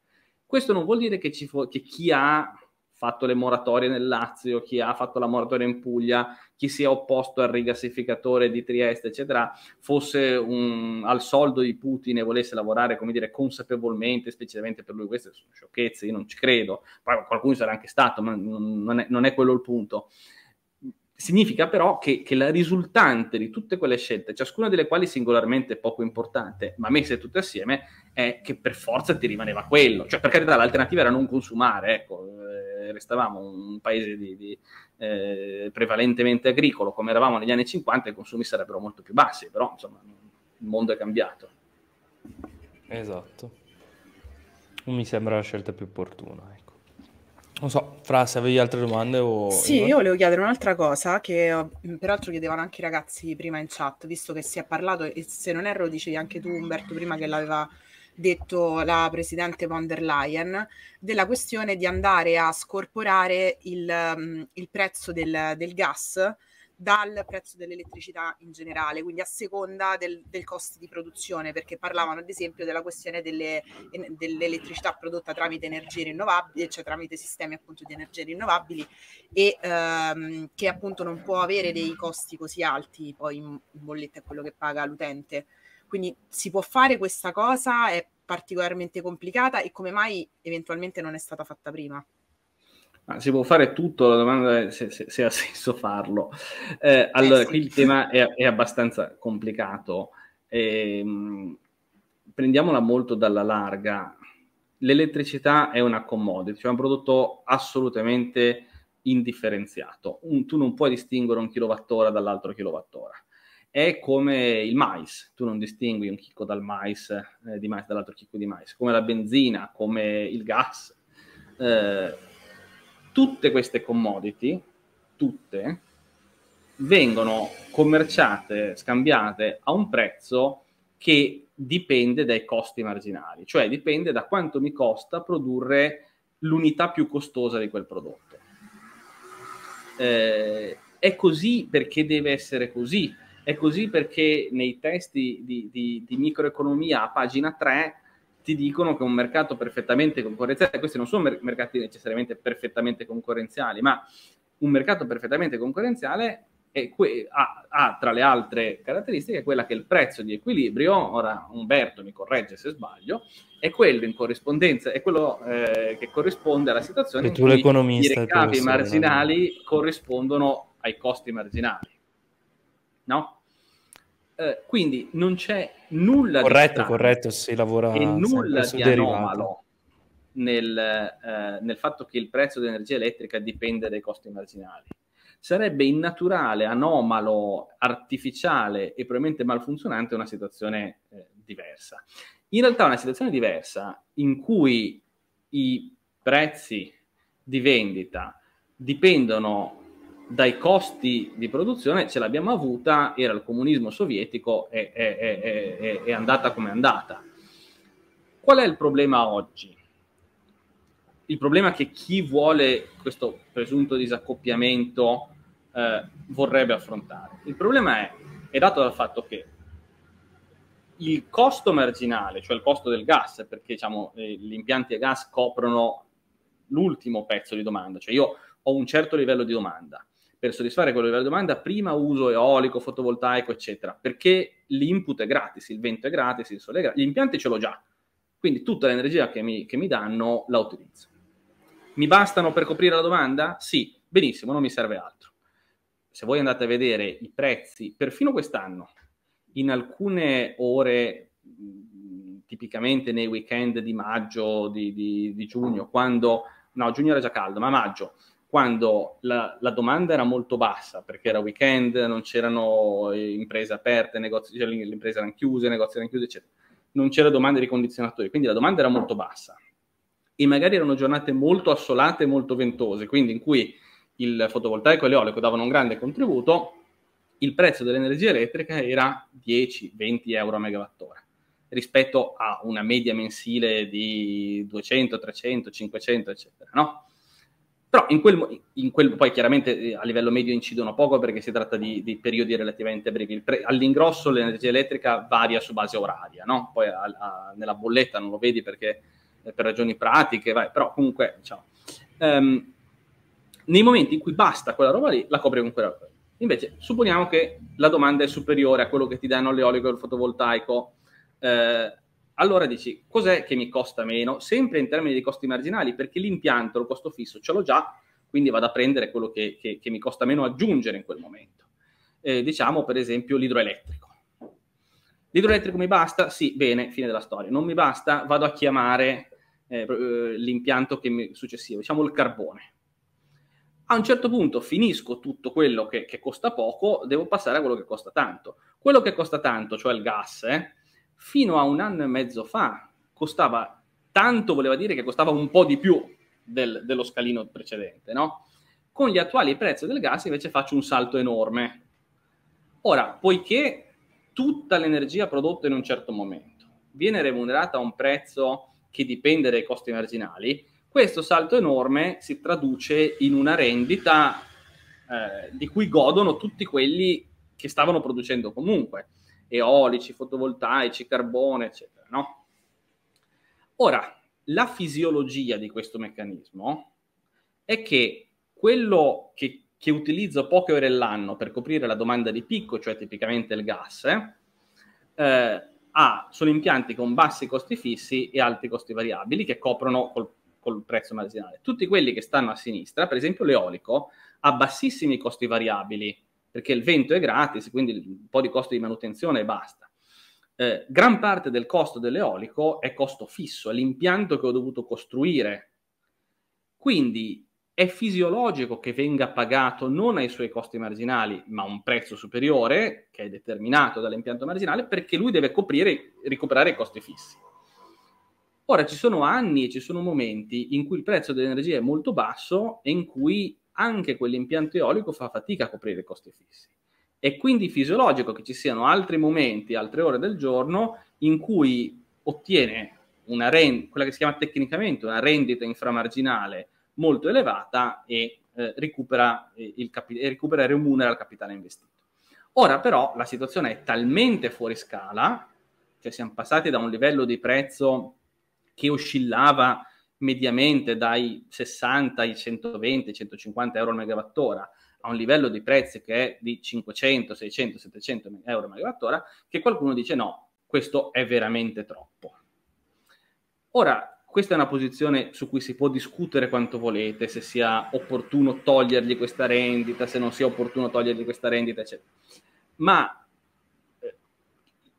Questo non vuol dire che, fo- che chi ha fatto le moratorie nel Lazio, chi ha fatto la moratoria in Puglia, chi si è opposto al rigassificatore di Trieste, eccetera, fosse un, al soldo di Putin e volesse lavorare, come dire, consapevolmente, specialmente per lui, queste sono sciocchezze, io non ci credo. Poi qualcuno sarà anche stato, ma non è, non è quello il punto. Significa però che, che, la risultante di tutte quelle scelte, ciascuna delle quali singolarmente poco importante, ma messe tutte assieme, è che per forza ti rimaneva quello. Cioè, per carità, l'alternativa era non consumare, ecco, eh, restavamo un paese di, di, eh, prevalentemente agricolo, come eravamo negli anni 50, i consumi sarebbero molto più bassi, però insomma il mondo è cambiato. Esatto. Mi sembra la scelta più opportuna. Ecco. Non so, Fra, se avevi altre domande o... Sì, io volevo chiedere un'altra cosa che mm, peraltro chiedevano anche i ragazzi prima in chat, visto che si è parlato, e se non erro dicevi anche tu Umberto prima che l'aveva detto la Presidente von der Leyen, della questione di andare a scorporare il, mm, il prezzo del, del gas dal prezzo dell'elettricità in generale, quindi a seconda del, del costo di produzione, perché parlavano ad esempio della questione delle, dell'elettricità prodotta tramite energie rinnovabili, eh, cioè tramite sistemi appunto di energie rinnovabili e ehm, che appunto non può avere dei costi così alti, poi in, in bolletta è quello che paga l'utente. Quindi si può fare questa cosa, è particolarmente complicata e come mai eventualmente non è stata fatta prima? Ma si può fare tutto, la domanda è se, se, se ha senso farlo. Eh, allora, eh sì. qui il tema è, è abbastanza complicato. Eh, prendiamola molto dalla larga. L'elettricità è una commodity, cioè un prodotto assolutamente indifferenziato. Un, tu non puoi distinguere un kilowattora dall'altro kilowattora. È come il mais, tu non distingui un chicco dal mais, eh, di mais dall'altro chicco di mais, come la benzina, come il gas. Eh, tutte queste commodity, tutte, vengono commerciate, scambiate a un prezzo che dipende dai costi marginali, cioè dipende da quanto mi costa produrre l'unità più costosa di quel prodotto. Eh, è così perché deve essere così, è così perché nei testi di, di, di microeconomia a pagina 3 ti dicono che un mercato perfettamente concorrenziale, questi non sono mer- mercati necessariamente perfettamente concorrenziali, ma un mercato perfettamente concorrenziale que- ha, ha, tra le altre caratteristiche quella che il prezzo di equilibrio, ora Umberto mi corregge se sbaglio, è quello in corrispondenza, è quello eh, che corrisponde alla situazione in cui i ricavi marginali corrispondono ai costi marginali. No? Eh, quindi non c'è nulla corretto, di corretto, si lavora e nulla di anomalo nel, eh, nel fatto che il prezzo dell'energia elettrica dipende dai costi marginali. Sarebbe innaturale, anomalo, artificiale e probabilmente malfunzionante una situazione eh, diversa. In realtà una situazione diversa in cui i prezzi di vendita dipendono dai costi di produzione ce l'abbiamo avuta, era il comunismo sovietico e è, è, è, è andata come è andata. Qual è il problema oggi? Il problema è che chi vuole questo presunto disaccoppiamento eh, vorrebbe affrontare. Il problema è, è dato dal fatto che il costo marginale, cioè il costo del gas, perché diciamo, eh, gli impianti a gas coprono l'ultimo pezzo di domanda, cioè io ho un certo livello di domanda, per soddisfare quello della domanda, prima uso eolico, fotovoltaico, eccetera, perché l'input è gratis, il vento è gratis, il sole è gratis, gli impianti ce l'ho già, quindi tutta l'energia che mi, che mi danno la utilizzo. Mi bastano per coprire la domanda? Sì, benissimo, non mi serve altro. Se voi andate a vedere i prezzi, perfino quest'anno, in alcune ore, tipicamente nei weekend di maggio, di, di, di giugno, quando, no, giugno era già caldo, ma maggio, quando la, la, domanda era molto bassa perché era weekend, non c'erano imprese aperte, negozi, cioè le imprese erano chiuse, i negozi erano chiusi, eccetera. Non c'era domanda di condizionatori, quindi la domanda era molto bassa. E magari erano giornate molto assolate, molto ventose, quindi in cui il fotovoltaico e l'eolico davano un grande contributo, il prezzo dell'energia elettrica era 10-20 euro a megawattora rispetto a una media mensile di 200, 300, 500, eccetera, no? Però in quel, in quel, poi chiaramente eh, a livello medio incidono poco perché si tratta di, di periodi relativamente brevi. Pre, all'ingrosso l'energia elettrica varia su base oraria, no? Poi a, a, nella bolletta non lo vedi perché eh, per ragioni pratiche, vai, però comunque diciamo. Um, nei momenti in cui basta quella roba lì, la copri con quella roba lì. Invece, supponiamo che la domanda è superiore a quello che ti danno l'eolico e il fotovoltaico. Eh, allora dici cos'è che mi costa meno, sempre in termini di costi marginali, perché l'impianto, il costo fisso, ce l'ho già, quindi vado a prendere quello che, che, che mi costa meno aggiungere in quel momento. Eh, diciamo per esempio l'idroelettrico. L'idroelettrico mi basta? Sì, bene, fine della storia. Non mi basta? Vado a chiamare eh, eh l'impianto mi, successivo, diciamo il carbone. A un certo punto finisco tutto quello che, che, costa poco, devo passare a quello che costa tanto. Quello che costa tanto, cioè il gas, eh, fino a un anno e mezzo fa costava tanto, voleva dire che costava un po' di più del, dello scalino precedente, no? Con gli attuali prezzi del gas invece faccio un salto enorme. Ora, poiché tutta l'energia prodotta in un certo momento viene remunerata a un prezzo che dipende dai costi marginali, questo salto enorme si traduce in una rendita eh, di cui godono tutti quelli che stavano producendo comunque eolici, fotovoltaici, carbone, eccetera. No? Ora, la fisiologia di questo meccanismo è che quello che, che utilizzo poche ore all'anno per coprire la domanda di picco, cioè tipicamente il gas, eh, eh ha, sono impianti con bassi costi fissi e alti costi variabili che coprono col, col prezzo marginale. Tutti quelli che stanno a sinistra, per esempio l'eolico, ha bassissimi costi variabili perché il vento è gratis, quindi un po' di costo di manutenzione e basta. Eh, gran parte del costo dell'eolico è costo fisso, è l'impianto che ho dovuto costruire. Quindi è fisiologico che venga pagato non ai suoi costi marginali, ma a un prezzo superiore che è determinato dall'impianto marginale perché lui deve coprire, recuperare i costi fissi. Ora ci sono anni e ci sono momenti in cui il prezzo dell'energia è molto basso e in cui anche quell'impianto eolico fa fatica a coprire i costi fissi. È quindi fisiologico che ci siano altri momenti, altre ore del giorno in cui ottiene rend- quella che si chiama tecnicamente una rendita inframarginale molto elevata e, eh, recupera, eh, capi- e recupera e remunera il capitale investito. Ora però la situazione è talmente fuori scala, cioè siamo passati da un livello di prezzo che oscillava mediamente dai 60 ai 120, 150 euro al megawattora a un livello di prezzi che è di 500, 600, 700 euro al megawattora, che qualcuno dice no, questo è veramente troppo. Ora, questa è una posizione su cui si può discutere quanto volete, se sia opportuno togliergli questa rendita, se non sia opportuno togliergli questa rendita, eccetera. Ma eh,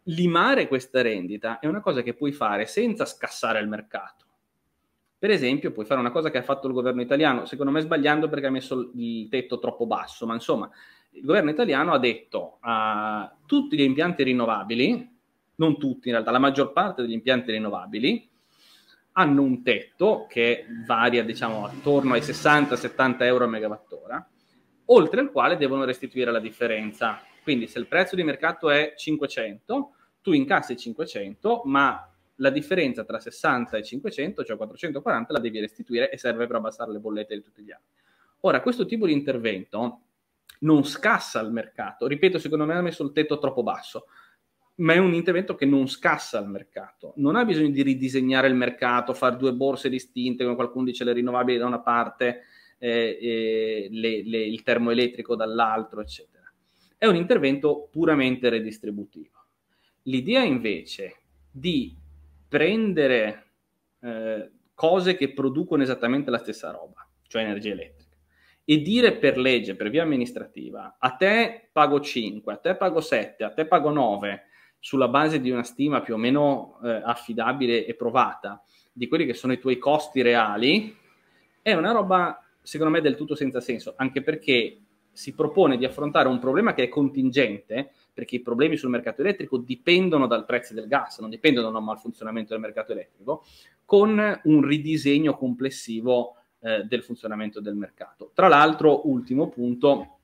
limare questa rendita è una cosa che puoi fare senza scassare il mercato per esempio, puoi fare una cosa che ha fatto il governo italiano, secondo me sbagliando perché ha messo il tetto troppo basso, ma insomma, il governo italiano ha detto a uh, tutti gli impianti rinnovabili, non tutti in realtà, la maggior parte degli impianti rinnovabili hanno un tetto che varia diciamo attorno ai 60-70 euro a megawattora, oltre il quale devono restituire la differenza. Quindi se il prezzo di mercato è 500, tu incassi 500, ma la differenza tra 60 e 500, cioè 440, la devi restituire e serve per abbassare le bollette di tutti gli anni. Ora, questo tipo di intervento non scassa il mercato. Ripeto, secondo me ha messo il tetto troppo basso, ma è un intervento che non scassa il mercato. Non ha bisogno di ridisegnare il mercato, fare due borse distinte, come qualcuno dice, le rinnovabili da una parte, eh, eh, le, le, il termoelettrico dall'altro, eccetera. È un intervento puramente redistributivo. L'idea invece di prendere eh, cose che producono esattamente la stessa roba, cioè energia elettrica, e dire per legge, per via amministrativa, a te pago 5, a te pago 7, a te pago 9, sulla base di una stima più o meno eh, affidabile e provata di quelli che sono i tuoi costi reali, è una roba, secondo me, del tutto senza senso, anche perché si propone di affrontare un problema che è contingente, perché i problemi sul mercato elettrico dipendono dal prezzo del gas, non dipendono da un malfunzionamento del mercato elettrico, con un ridisegno complessivo eh, del funzionamento del mercato. Tra l'altro, ultimo punto,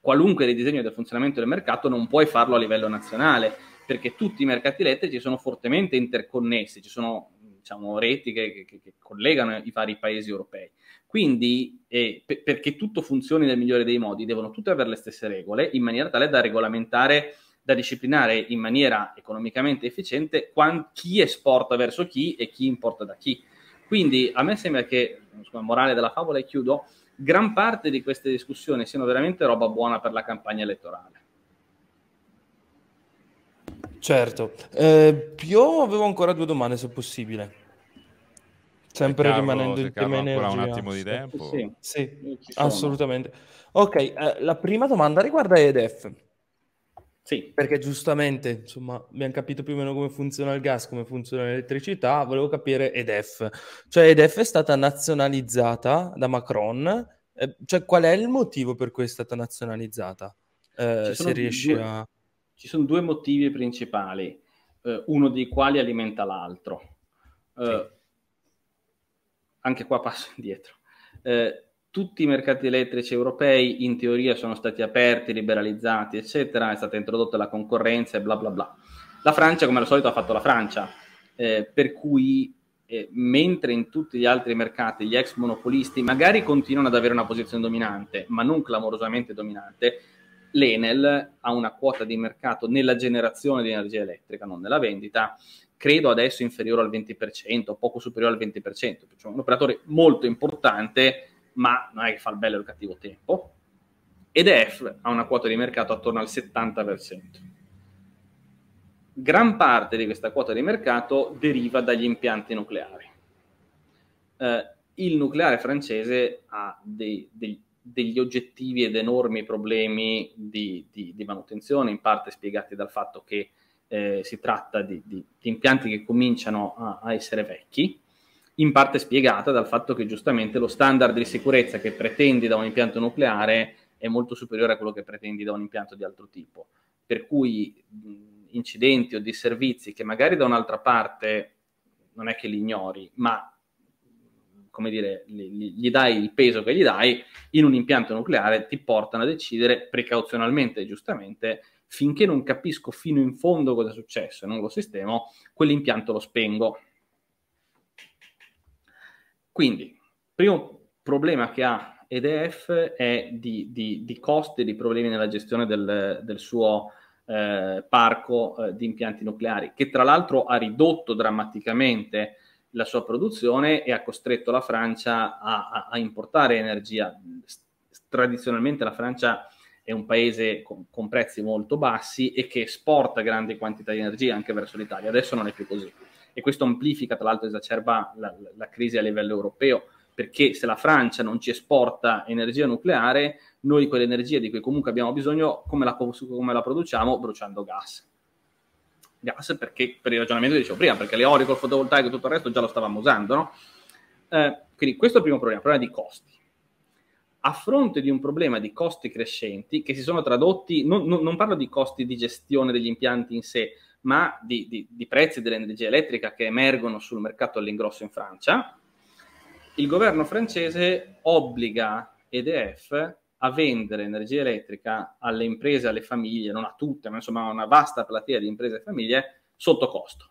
qualunque ridisegno del funzionamento del mercato non puoi farlo a livello nazionale, perché tutti i mercati elettrici sono fortemente interconnessi, ci sono diciamo, reti che, che, che, collegano i vari paesi europei. Quindi, eh, per, perché tutto funzioni nel migliore dei modi, devono tutte avere le stesse regole, in maniera tale da regolamentare, da disciplinare in maniera economicamente efficiente quant- chi esporta verso chi e chi importa da chi. Quindi a me sembra che, insomma, morale della favola e chiudo, gran parte di queste discussioni siano veramente roba buona per la campagna elettorale. Certo. Eh, io avevo ancora due domande, se possibile. Sempre Carlo, rimanendo in tema energia. ancora un attimo di eh, tempo. Sì, sì assolutamente. Ok, eh, la prima domanda riguarda EDF. Sì. Perché giustamente, insomma, abbiamo capito più o meno come funziona il gas, come funziona l'elettricità, volevo capire EDF. Cioè EDF è stata nazionalizzata da Macron, eh, cioè qual è il motivo per cui è stata nazionalizzata? Eh, se riesci due... a ci sono due motivi principali, eh, uno dei quali alimenta l'altro. Eh, sì. Anche qua passo indietro. Eh, tutti i mercati elettrici europei in teoria sono stati aperti, liberalizzati, eccetera, è stata introdotta la concorrenza e bla bla bla. La Francia, come al solito, ha fatto la Francia, eh, per cui eh, mentre in tutti gli altri mercati gli ex monopolisti magari continuano ad avere una posizione dominante, ma non clamorosamente dominante, l'Enel ha una quota di mercato nella generazione di energia elettrica, non nella vendita, credo adesso inferiore al 20%, poco superiore al 20%, cioè un operatore molto importante, ma non è che fa il bello e il cattivo tempo. Ed EF ha una quota di mercato attorno al 70%. Gran parte di questa quota di mercato deriva dagli impianti nucleari. Eh, il nucleare francese ha dei, dei degli oggettivi ed enormi problemi di, di, di manutenzione, in parte spiegati dal fatto che eh, si tratta di, di, impianti che cominciano a, a, essere vecchi, in parte spiegata dal fatto che giustamente lo standard di sicurezza che pretendi da un impianto nucleare è molto superiore a quello che pretendi da un impianto di altro tipo. Per cui mh, incidenti o disservizi che magari da un'altra parte non è che li ignori, ma come dire, gli, gli dai il peso che gli dai, in un impianto nucleare ti portano a decidere precauzionalmente, giustamente, finché non capisco fino in fondo cosa è successo e non lo sistemo, quell'impianto lo spengo. Quindi, primo problema che ha EDF è di, di, di costi e di problemi nella gestione del, del suo eh, parco eh, di impianti nucleari, che tra l'altro ha ridotto drammaticamente la sua produzione e ha costretto la Francia a, a, a importare energia. Tradizionalmente la Francia è un paese con, con, prezzi molto bassi e che esporta grandi quantità di energia anche verso l'Italia. Adesso non è più così. E questo amplifica, tra l'altro, esacerba la, la, crisi a livello europeo, perché se la Francia non ci esporta energia nucleare, noi quell'energia di cui comunque abbiamo bisogno, come la, come la produciamo? Bruciando gas gas perché, per il ragionamento che dicevo prima, perché le Oracle, il fotovoltaico e tutto il resto già lo stavamo usando, no? Eh, quindi questo è il primo problema, il problema di costi. A fronte di un problema di costi crescenti che si sono tradotti, non, non, non parlo di costi di gestione degli impianti in sé, ma di, di, di prezzi dell'energia elettrica che emergono sul mercato all'ingrosso in Francia, il governo francese obbliga EDF a vendere energia elettrica alle imprese, alle famiglie, non a tutte, ma insomma a una vasta platea di imprese e famiglie sotto costo.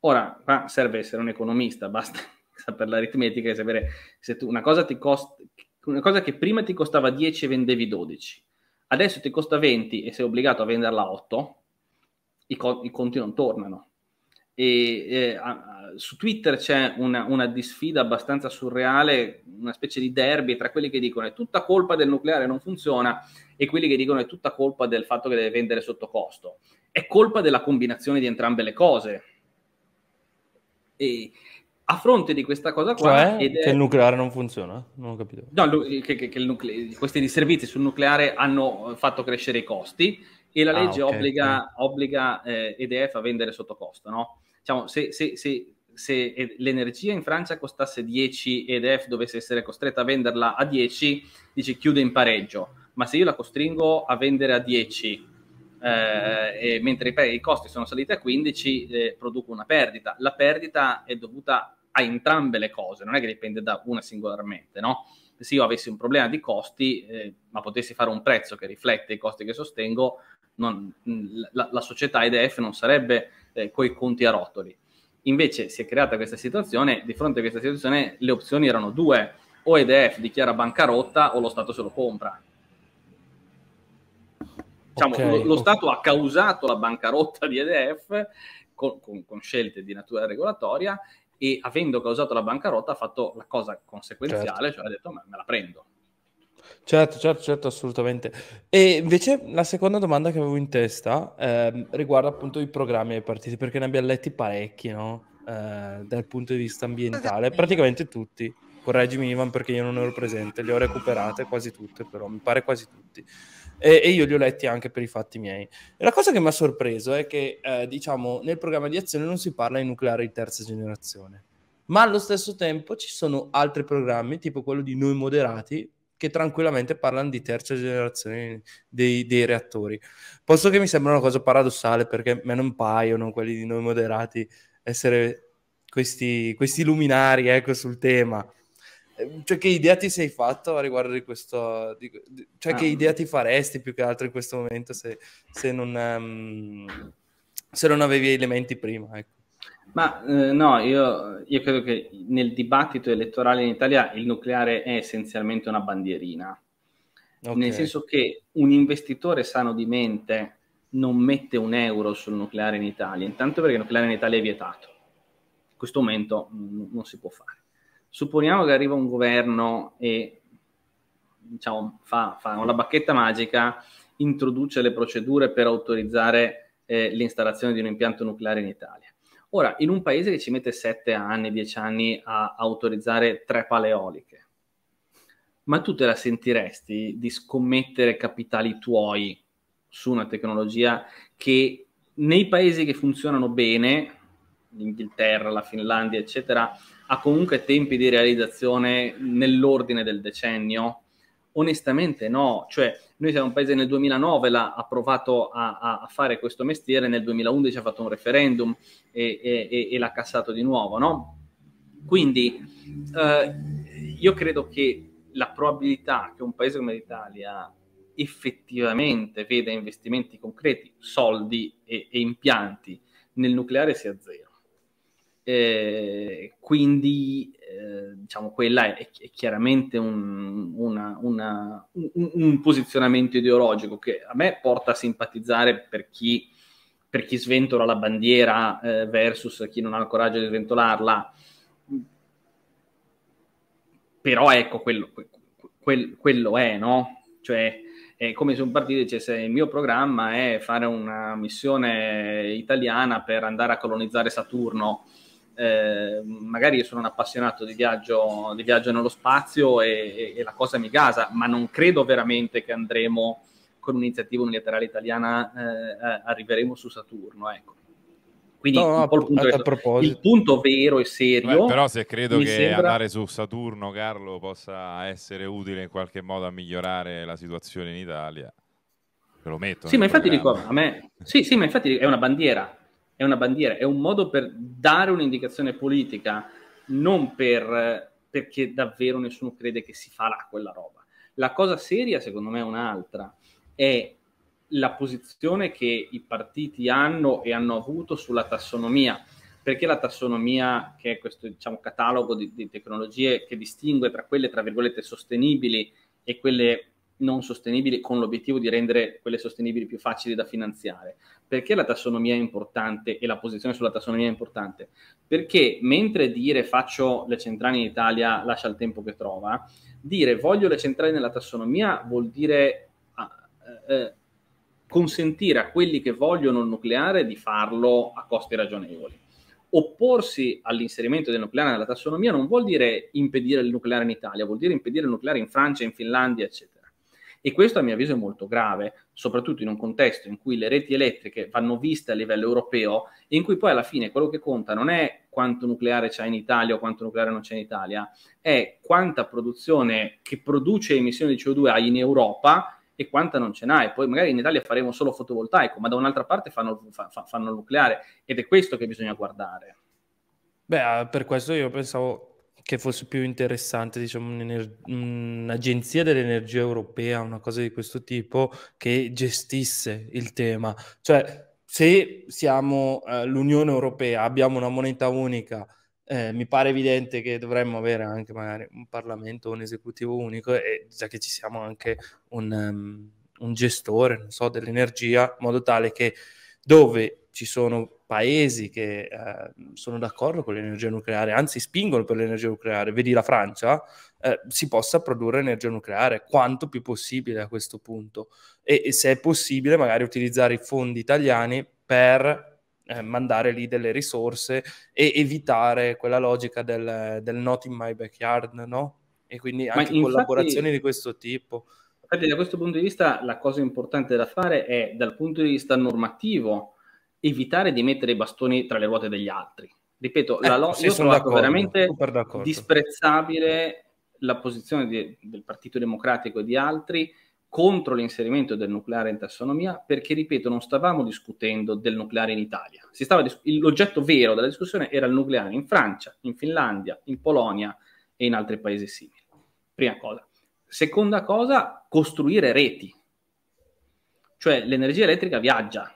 Ora, qua serve essere un economista, basta per l'aritmetica e sapere se tu una cosa, ti costa, una cosa che prima ti costava 10 e vendevi 12, adesso ti costa 20 e sei obbligato a venderla 8, i, co- i conti non tornano. E, e eh, a, su Twitter c'è una, una disfida abbastanza surreale, una specie di derby tra quelli che dicono è tutta colpa del nucleare non funziona e quelli che dicono è tutta colpa del fatto che deve vendere sotto costo. È colpa della combinazione di entrambe le cose. E a fronte di questa cosa qua... Cioè, è... che il nucleare non funziona? Non ho capito. No, che, che, che nucle... questi disservizi sul nucleare hanno fatto crescere i costi e la ah, legge ah, okay, obbliga, obbliga eh, EDF a vendere sotto costo, no? Diciamo, se, se, se, se l'energia in Francia costasse 10 ed EF dovesse essere costretta a venderla a 10, dice chiude in pareggio, ma se io la costringo a vendere a 10, eh, mentre i, i, costi sono saliti a 15, eh, produco una perdita. La perdita è dovuta a entrambe le cose, non è che dipende da una singolarmente, no? Se io avessi un problema di costi, eh, ma potessi fare un prezzo che riflette i costi che sostengo, non, la, la società EDF non sarebbe eh, coi conti a rotoli Invece si è creata questa situazione, di fronte a questa situazione le opzioni erano due, o EDF dichiara bancarotta o lo Stato se lo compra. Diciamo, okay, lo, lo okay. Stato ha causato la bancarotta di EDF con, con, con, scelte di natura regolatoria e avendo causato la bancarotta ha fatto la cosa conseguenziale, certo. cioè ha detto me la prendo. Certo, certo, certo, assolutamente. E invece la seconda domanda che avevo in testa ehm, riguarda appunto i programmi dei partiti, perché ne abbiamo letti parecchi, no? Eh, dal punto di vista ambientale, praticamente tutti. Correggimi Ivan perché io non ero presente, le ho recuperate quasi tutte, però mi pare quasi tutti. E, e io li ho letti anche per i fatti miei. E la cosa che mi ha sorpreso è che, eh, diciamo, nel programma di azione non si parla di nucleare di terza generazione ma allo stesso tempo ci sono altri programmi, tipo quello di Noi Moderati, che tranquillamente parlano di terza generazione dei, dei reattori. Posso che mi sembra una cosa paradossale perché a me non paiono quelli di noi moderati essere questi, questi luminari ecco, sul tema. Ehm, cioè, che idea ti sei fatto a riguardo di questo? Di, di, cioè, ah. che idea ti faresti più che altro in questo momento se, se, non, um, se non avevi elementi prima? Ecco. Ma eh, no, io, io, credo che nel dibattito elettorale in Italia il nucleare è essenzialmente una bandierina, okay. nel senso che un investitore sano di mente non mette un euro sul nucleare in Italia, intanto perché il nucleare in Italia è vietato, in questo momento n- non si può fare. Supponiamo che arriva un governo e diciamo, fa, fa una bacchetta magica, introduce le procedure per autorizzare eh, l'installazione di un impianto nucleare in Italia Ora, in un paese che ci mette 7 anni, 10 anni a autorizzare tre paleoliche, ma tu te la sentiresti di scommettere capitali tuoi su una tecnologia che nei paesi che funzionano bene, l'Inghilterra, la Finlandia, eccetera, ha comunque tempi di realizzazione nell'ordine del decennio? onestamente no, cioè noi siamo un paese che nel 2009 l'ha, ha provato a, a, fare questo mestiere, nel 2011 ha fatto un referendum e, e, e l'ha cassato di nuovo, no? Quindi eh, io credo che la probabilità che un paese come l'Italia effettivamente veda investimenti concreti, soldi e, e impianti nel nucleare sia zero. Eh, quindi eh, diciamo, quella è, è chiaramente un, una, una, un, un, posizionamento ideologico che a me porta a simpatizzare per chi, per chi sventola la bandiera eh, versus chi non ha il coraggio di sventolarla. Però ecco, quello, quel, quello è, no? Cioè, è come se un partito dicesse il mio programma è fare una missione italiana per andare a colonizzare Saturno Ehm, magari io sono un appassionato di viaggio, di viaggio nello spazio e, e, e, la cosa mi gasa, ma non credo veramente che andremo con un'iniziativa unilaterale italiana, eh, arriveremo su Saturno. Ecco. Quindi no, no, il, punto è, il, punto vero e serio. Beh, però se credo che sembra... andare su Saturno, Carlo, possa essere utile in qualche modo a migliorare la situazione in Italia, ve lo metto. Sì, ma infatti, dico, me... sì, sì ma infatti è una bandiera è una bandiera, è un modo per dare un'indicazione politica, non per, perché davvero nessuno crede che si farà quella roba. La cosa seria, secondo me, è un'altra, è la posizione che i partiti hanno e hanno avuto sulla tassonomia, perché la tassonomia, che è questo diciamo, catalogo di, di tecnologie che distingue tra quelle, tra virgolette, sostenibili e quelle non sostenibili con l'obiettivo di rendere quelle sostenibili più facili da finanziare. Perché la tassonomia è importante e la posizione sulla tassonomia è importante? Perché mentre dire faccio le centrali in Italia lascia il tempo che trova, dire voglio le centrali nella tassonomia vuol dire ah, eh, eh, consentire a quelli che vogliono il nucleare di farlo a costi ragionevoli. Opporsi all'inserimento del nucleare nella tassonomia non vuol dire impedire il nucleare in Italia, vuol dire impedire il nucleare in Francia, in Finlandia, eccetera. E questo a mio avviso è molto grave, soprattutto in un contesto in cui le reti elettriche vanno viste a livello europeo e in cui poi alla fine quello che conta non è quanto nucleare c'è in Italia o quanto nucleare non c'è in Italia, è quanta produzione che produce emissioni di CO2 hai in Europa e quanta non ce n'hai. Poi magari in Italia faremo solo fotovoltaico, ma da un'altra parte fanno, fa, fanno nucleare ed è questo che bisogna guardare. Beh, ah, per questo io pensavo che fosse più interessante, diciamo, un'ener- mm, un'agenzia dell'energia europea, una cosa di questo tipo, che gestisse il tema. Cioè, se siamo eh, l'Unione Europea, abbiamo una moneta unica, eh, mi pare evidente che dovremmo avere anche magari un Parlamento, un esecutivo unico e già che ci siamo anche un, um, un gestore, so, dell'energia, in modo tale che dove ci sono paesi che eh, sono d'accordo con l'energia nucleare, anzi spingono per l'energia nucleare, vedi la Francia, eh, si possa produrre energia nucleare quanto più possibile a questo punto e, e se è possibile magari utilizzare i fondi italiani per eh, mandare lì delle risorse e evitare quella logica del, del not in my backyard, no? E quindi anche infatti... collaborazioni di questo tipo. da questo punto di vista, la cosa importante da fare è, dal punto di vista normativo, evitare di mettere i bastoni tra le ruote degli altri. Ripeto, eh, la ecco, lo- io ho trovato veramente disprezzabile la posizione di, del Partito Democratico e di altri contro l'inserimento del nucleare in tassonomia perché, ripeto, non stavamo discutendo del nucleare in Italia. Dis- l'oggetto vero della discussione era il nucleare in Francia, in Finlandia, in Polonia e in altri paesi simili. Prima cosa. Seconda cosa, costruire reti. Cioè l'energia elettrica viaggia,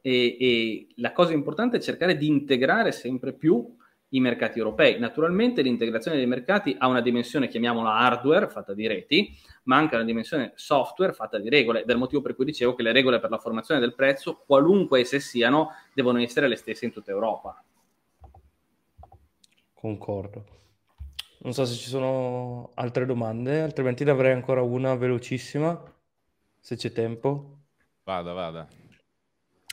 e, e la cosa importante è cercare di integrare sempre più i mercati europei. Naturalmente l'integrazione dei mercati ha una dimensione, chiamiamola hardware, fatta di reti, ma anche una dimensione software fatta di regole, del motivo per cui dicevo che le regole per la formazione del prezzo, qualunque esse siano, devono essere le stesse in tutta Europa. Concordo. Non so se ci sono altre domande, altrimenti ne avrei ancora una velocissima, se c'è tempo. Vada, vada.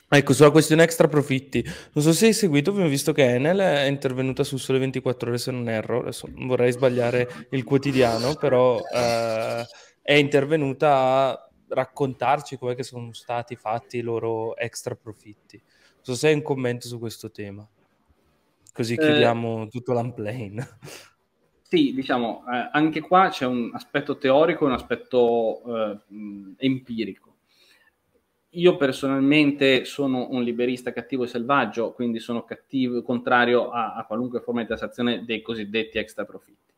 Ecco, sulla questione extra profitti, non so se hai seguito, abbiamo visto che Enel è intervenuta su Sole 24 Ore, se non erro, adesso vorrei sbagliare il quotidiano, però eh, è intervenuta a raccontarci come sono stati fatti i loro extra profitti. Non so se hai un commento su questo tema, così eh, chiudiamo tutto l'unplane. Sì, diciamo, eh, anche qua c'è un aspetto teorico e un aspetto eh, empirico io personalmente sono un liberista cattivo e selvaggio, quindi sono cattivo, contrario a, a qualunque forma di tassazione dei cosiddetti extra profitti,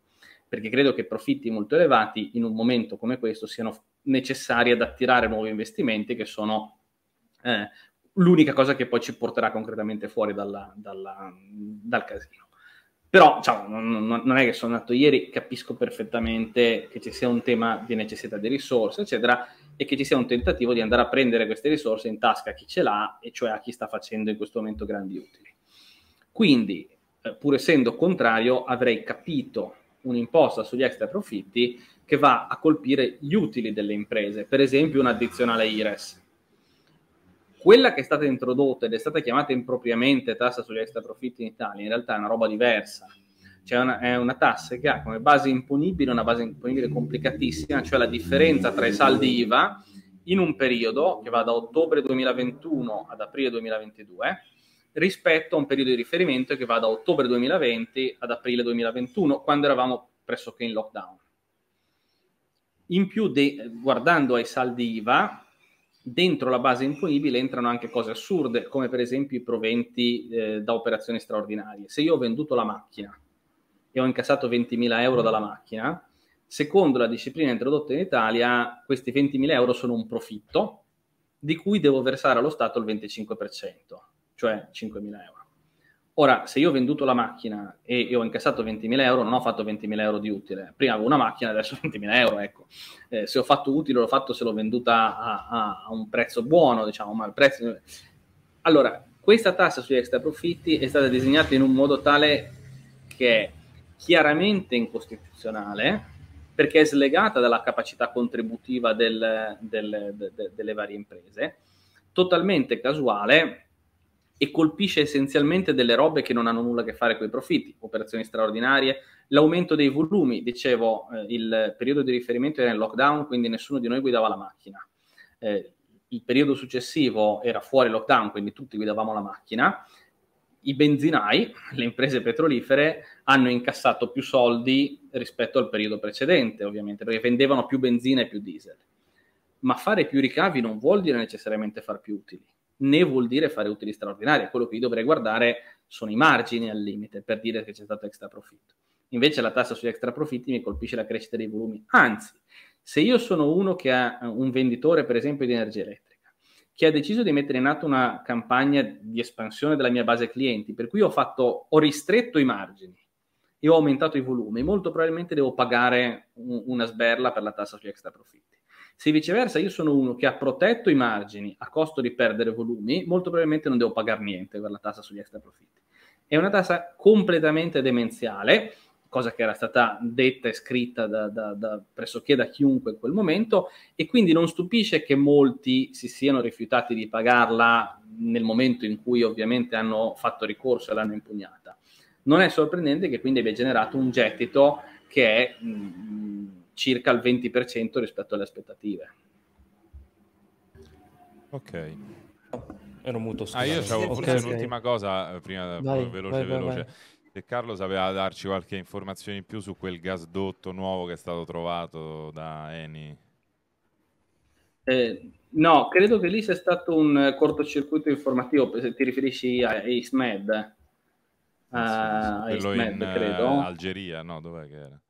perché credo che profitti molto elevati in un momento come questo siano necessari ad attirare nuovi investimenti che sono eh, l'unica cosa che poi ci porterà concretamente fuori dalla, dalla, dal casino. Però ciao, non, non, è che sono nato ieri, capisco perfettamente che ci sia un tema di necessità di risorse, eccetera, e che ci sia un tentativo di andare a prendere queste risorse in tasca a chi ce l'ha e cioè a chi sta facendo in questo momento grandi utili. Quindi, eh, pur essendo contrario, avrei capito un'imposta sugli extra profitti che va a colpire gli utili delle imprese, per esempio un'addizionale IRES. Quella che è stata introdotta ed è stata chiamata impropriamente tassa sugli extra profitti in Italia in realtà è una roba diversa, una, è una tassa che ha come base imponibile una base imponibile complicatissima, cioè la differenza tra i saldi IVA in un periodo che va da ottobre 2021 ad aprile 2022 rispetto a un periodo di riferimento che va da ottobre 2020 ad aprile 2021, quando eravamo pressoché in lockdown. In più, de, guardando ai saldi IVA, dentro la base imponibile entrano anche cose assurde, come per esempio i proventi eh, da operazioni straordinarie. Se io ho venduto la macchina e ho incassato 20.000 euro dalla mm. macchina, secondo la disciplina introdotta in Italia, questi 20.000 euro sono un profitto di cui devo versare allo Stato il 25%, cioè 5.000 euro. Ora, se io ho venduto la macchina e, ho incassato 20.000 euro, non ho fatto 20.000 euro di utile. Prima avevo una macchina, adesso 20.000 euro, ecco. Eh, se ho fatto utile, l'ho fatto se l'ho venduta a, a, a un prezzo buono, diciamo, ma il prezzo... Allora, questa tassa sugli extra profitti è stata disegnata in un modo tale che è chiaramente incostituzionale perché è slegata dalla capacità contributiva del, del, de, de, delle varie imprese, totalmente casuale e colpisce essenzialmente delle robe che non hanno nulla a che fare con i profitti, operazioni straordinarie, l'aumento dei volumi, dicevo, eh, il periodo di riferimento era in lockdown, quindi nessuno di noi guidava la macchina. Eh, il periodo successivo era fuori lockdown, quindi tutti guidavamo la macchina i benzinai, le imprese petrolifere, hanno incassato più soldi rispetto al periodo precedente, ovviamente, perché vendevano più benzina e più diesel. Ma fare più ricavi non vuol dire necessariamente far più utili, né vuol dire fare utili straordinari. Quello che io dovrei guardare sono i margini al limite per dire che c'è stato extra profitto. Invece la tassa sugli extra profitti mi colpisce la crescita dei volumi. Anzi, se io sono uno che ha un venditore, per esempio, di energia elettrica, che ha deciso di mettere in atto una campagna di espansione della mia base clienti, per cui ho, fatto, ho ristretto i margini e ho aumentato i volumi, molto probabilmente devo pagare un, una sberla per la tassa sugli extra profitti. Se viceversa io sono uno che ha protetto i margini a costo di perdere volumi, molto probabilmente non devo pagare niente per la tassa sugli extra profitti. È una tassa completamente demenziale cosa che era stata detta e scritta da, da, da, pressoché da chiunque in quel momento e quindi non stupisce che molti si siano rifiutati di pagarla nel momento in cui ovviamente hanno fatto ricorso e l'hanno impugnata. Non è sorprendente che quindi abbia generato un gettito che è mh, mm, mm, circa il 20% rispetto alle aspettative. Ok. Ero molto scusato. Ah, io avevo okay, forse okay. un'ultima cosa eh, prima, vai, veloce, vai, veloce. Vai, De Carlos aveva darci qualche informazione in più su quel gasdotto nuovo che è stato trovato da Eni. Eh, no, credo che lì sia stato un cortocircuito informativo, se ti riferisci a AceMed. Sì, ah, quello AceMed, in credo. Eh, Algeria, no? Dov'è che era?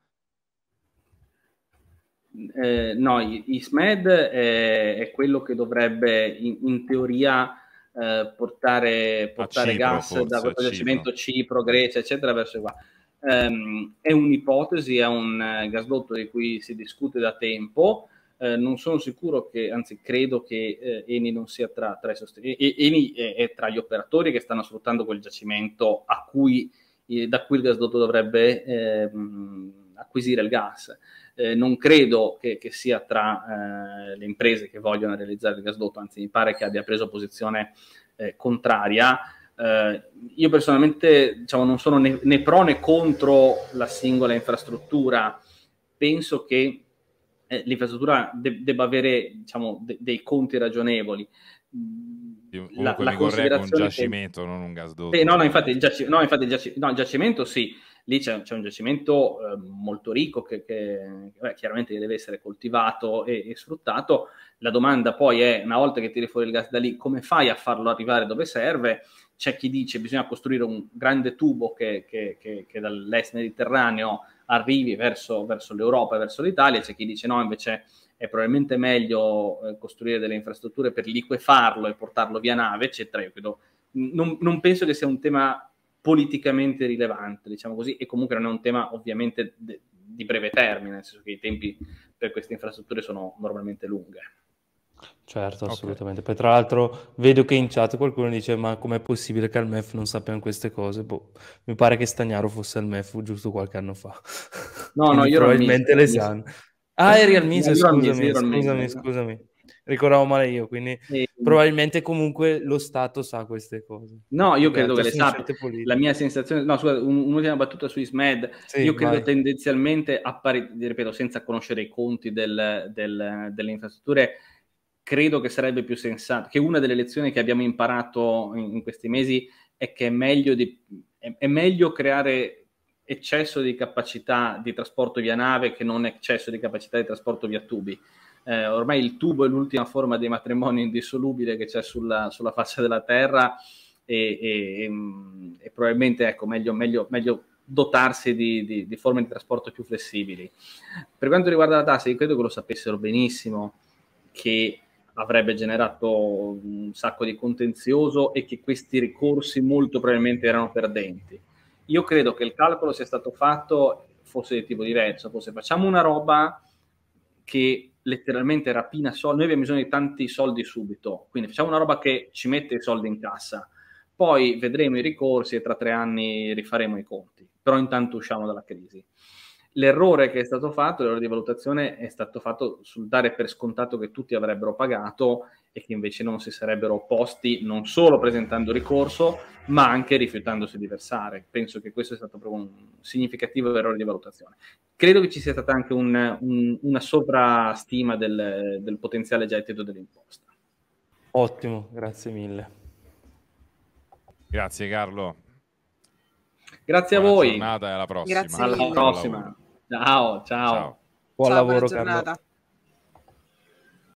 Eh, no, ISMED è, è, quello che dovrebbe in, in teoria eh, portare, portare Cipro, gas forse, da questo giacimento Cipro. Cipro, Grecia, eccetera, verso qua. Um, è un'ipotesi, è un eh, gasdotto di cui si discute da tempo. Uh, non sono sicuro che, anzi, credo che uh, Eni non sia tra, tra i sostenitori. Eni è, è, tra gli operatori che stanno sfruttando quel giacimento cui, da cui il gasdotto dovrebbe. Eh, acquisire il gas. Eh, non credo che, che sia tra eh, le imprese che vogliono realizzare il gasdotto, anzi mi pare che abbia preso posizione eh, contraria. Eh, io personalmente diciamo, non sono né, né, pro né contro la singola infrastruttura, penso che eh, l'infrastruttura de- debba avere diciamo, de- dei conti ragionevoli. la, la mi un giacimento, che... non un gasdotto. Eh, no, no, infatti il, giac... no, infatti il, giac... no, il giacimento sì, lì c'è, c'è un giacimento eh, molto ricco che, che beh, chiaramente deve essere coltivato e, e, sfruttato. La domanda poi è, una volta che tiri fuori il gas da lì, come fai a farlo arrivare dove serve? C'è chi dice che bisogna costruire un grande tubo che, che, che dall'est mediterraneo arrivi verso, verso l'Europa e verso l'Italia, c'è chi dice no, invece è probabilmente meglio eh, costruire delle infrastrutture per liquefarlo e portarlo via nave, eccetera. Io credo, non, non penso che sia un tema politicamente rilevante, diciamo così, e comunque non è un tema ovviamente de- di breve termine, nel senso che i tempi per queste infrastrutture sono normalmente lunghe. Certo, assolutamente. Okay. Poi tra l'altro vedo che in chat qualcuno dice ma com'è possibile che al MEF non sappiano queste cose? Boh, mi pare che Stagnaro fosse al MEF giusto qualche anno fa. No, no, io probabilmente le sanno. Ah, eri al MISE, scusami, scusami, scusami ricordavo male io, quindi sì. probabilmente comunque lo Stato sa queste cose. No, io credo che le sappia. La mia sensazione, no, scusa, un'ultima battuta su Ismed, sì, io credo vai. tendenzialmente, appari, ripeto, senza conoscere i conti del, del, delle infrastrutture, credo che sarebbe più sensato, che una delle lezioni che abbiamo imparato in, in questi mesi è che è meglio, di, è, è meglio creare eccesso di capacità di trasporto via nave che non eccesso di capacità di trasporto via tubi eh, ormai il tubo è l'ultima forma di matrimonio indissolubile che c'è sulla, sulla faccia della terra e, e, mm, e probabilmente ecco, meglio, meglio, meglio dotarsi di, di, di, forme di trasporto più flessibili. Per quanto riguarda la tassa, io credo che lo sapessero benissimo che avrebbe generato un sacco di contenzioso e che questi ricorsi molto probabilmente erano perdenti. Io credo che il calcolo sia stato fatto fosse di tipo diverso, fosse facciamo una roba che letteralmente rapina soldi, noi abbiamo bisogno di tanti soldi subito, quindi facciamo una roba che ci mette i soldi in cassa, poi vedremo i ricorsi e tra tre anni rifaremo i conti, però intanto usciamo dalla crisi. L'errore che è stato fatto, l'errore di valutazione è stato fatto sul dare per scontato che tutti avrebbero pagato e che invece non si sarebbero opposti non solo presentando ricorso, ma anche rifiutandosi di versare. Penso che questo sia stato proprio un significativo errore di valutazione. Credo che ci sia stata anche un, un, una sovrastima del, del potenziale gettito dell'imposta. Ottimo, grazie mille. Grazie Carlo. Grazie buona a voi. Giornata e alla prossima. Grazie alla prossima. Ciao, ciao. ciao. Buon ciao, lavoro, Carlo.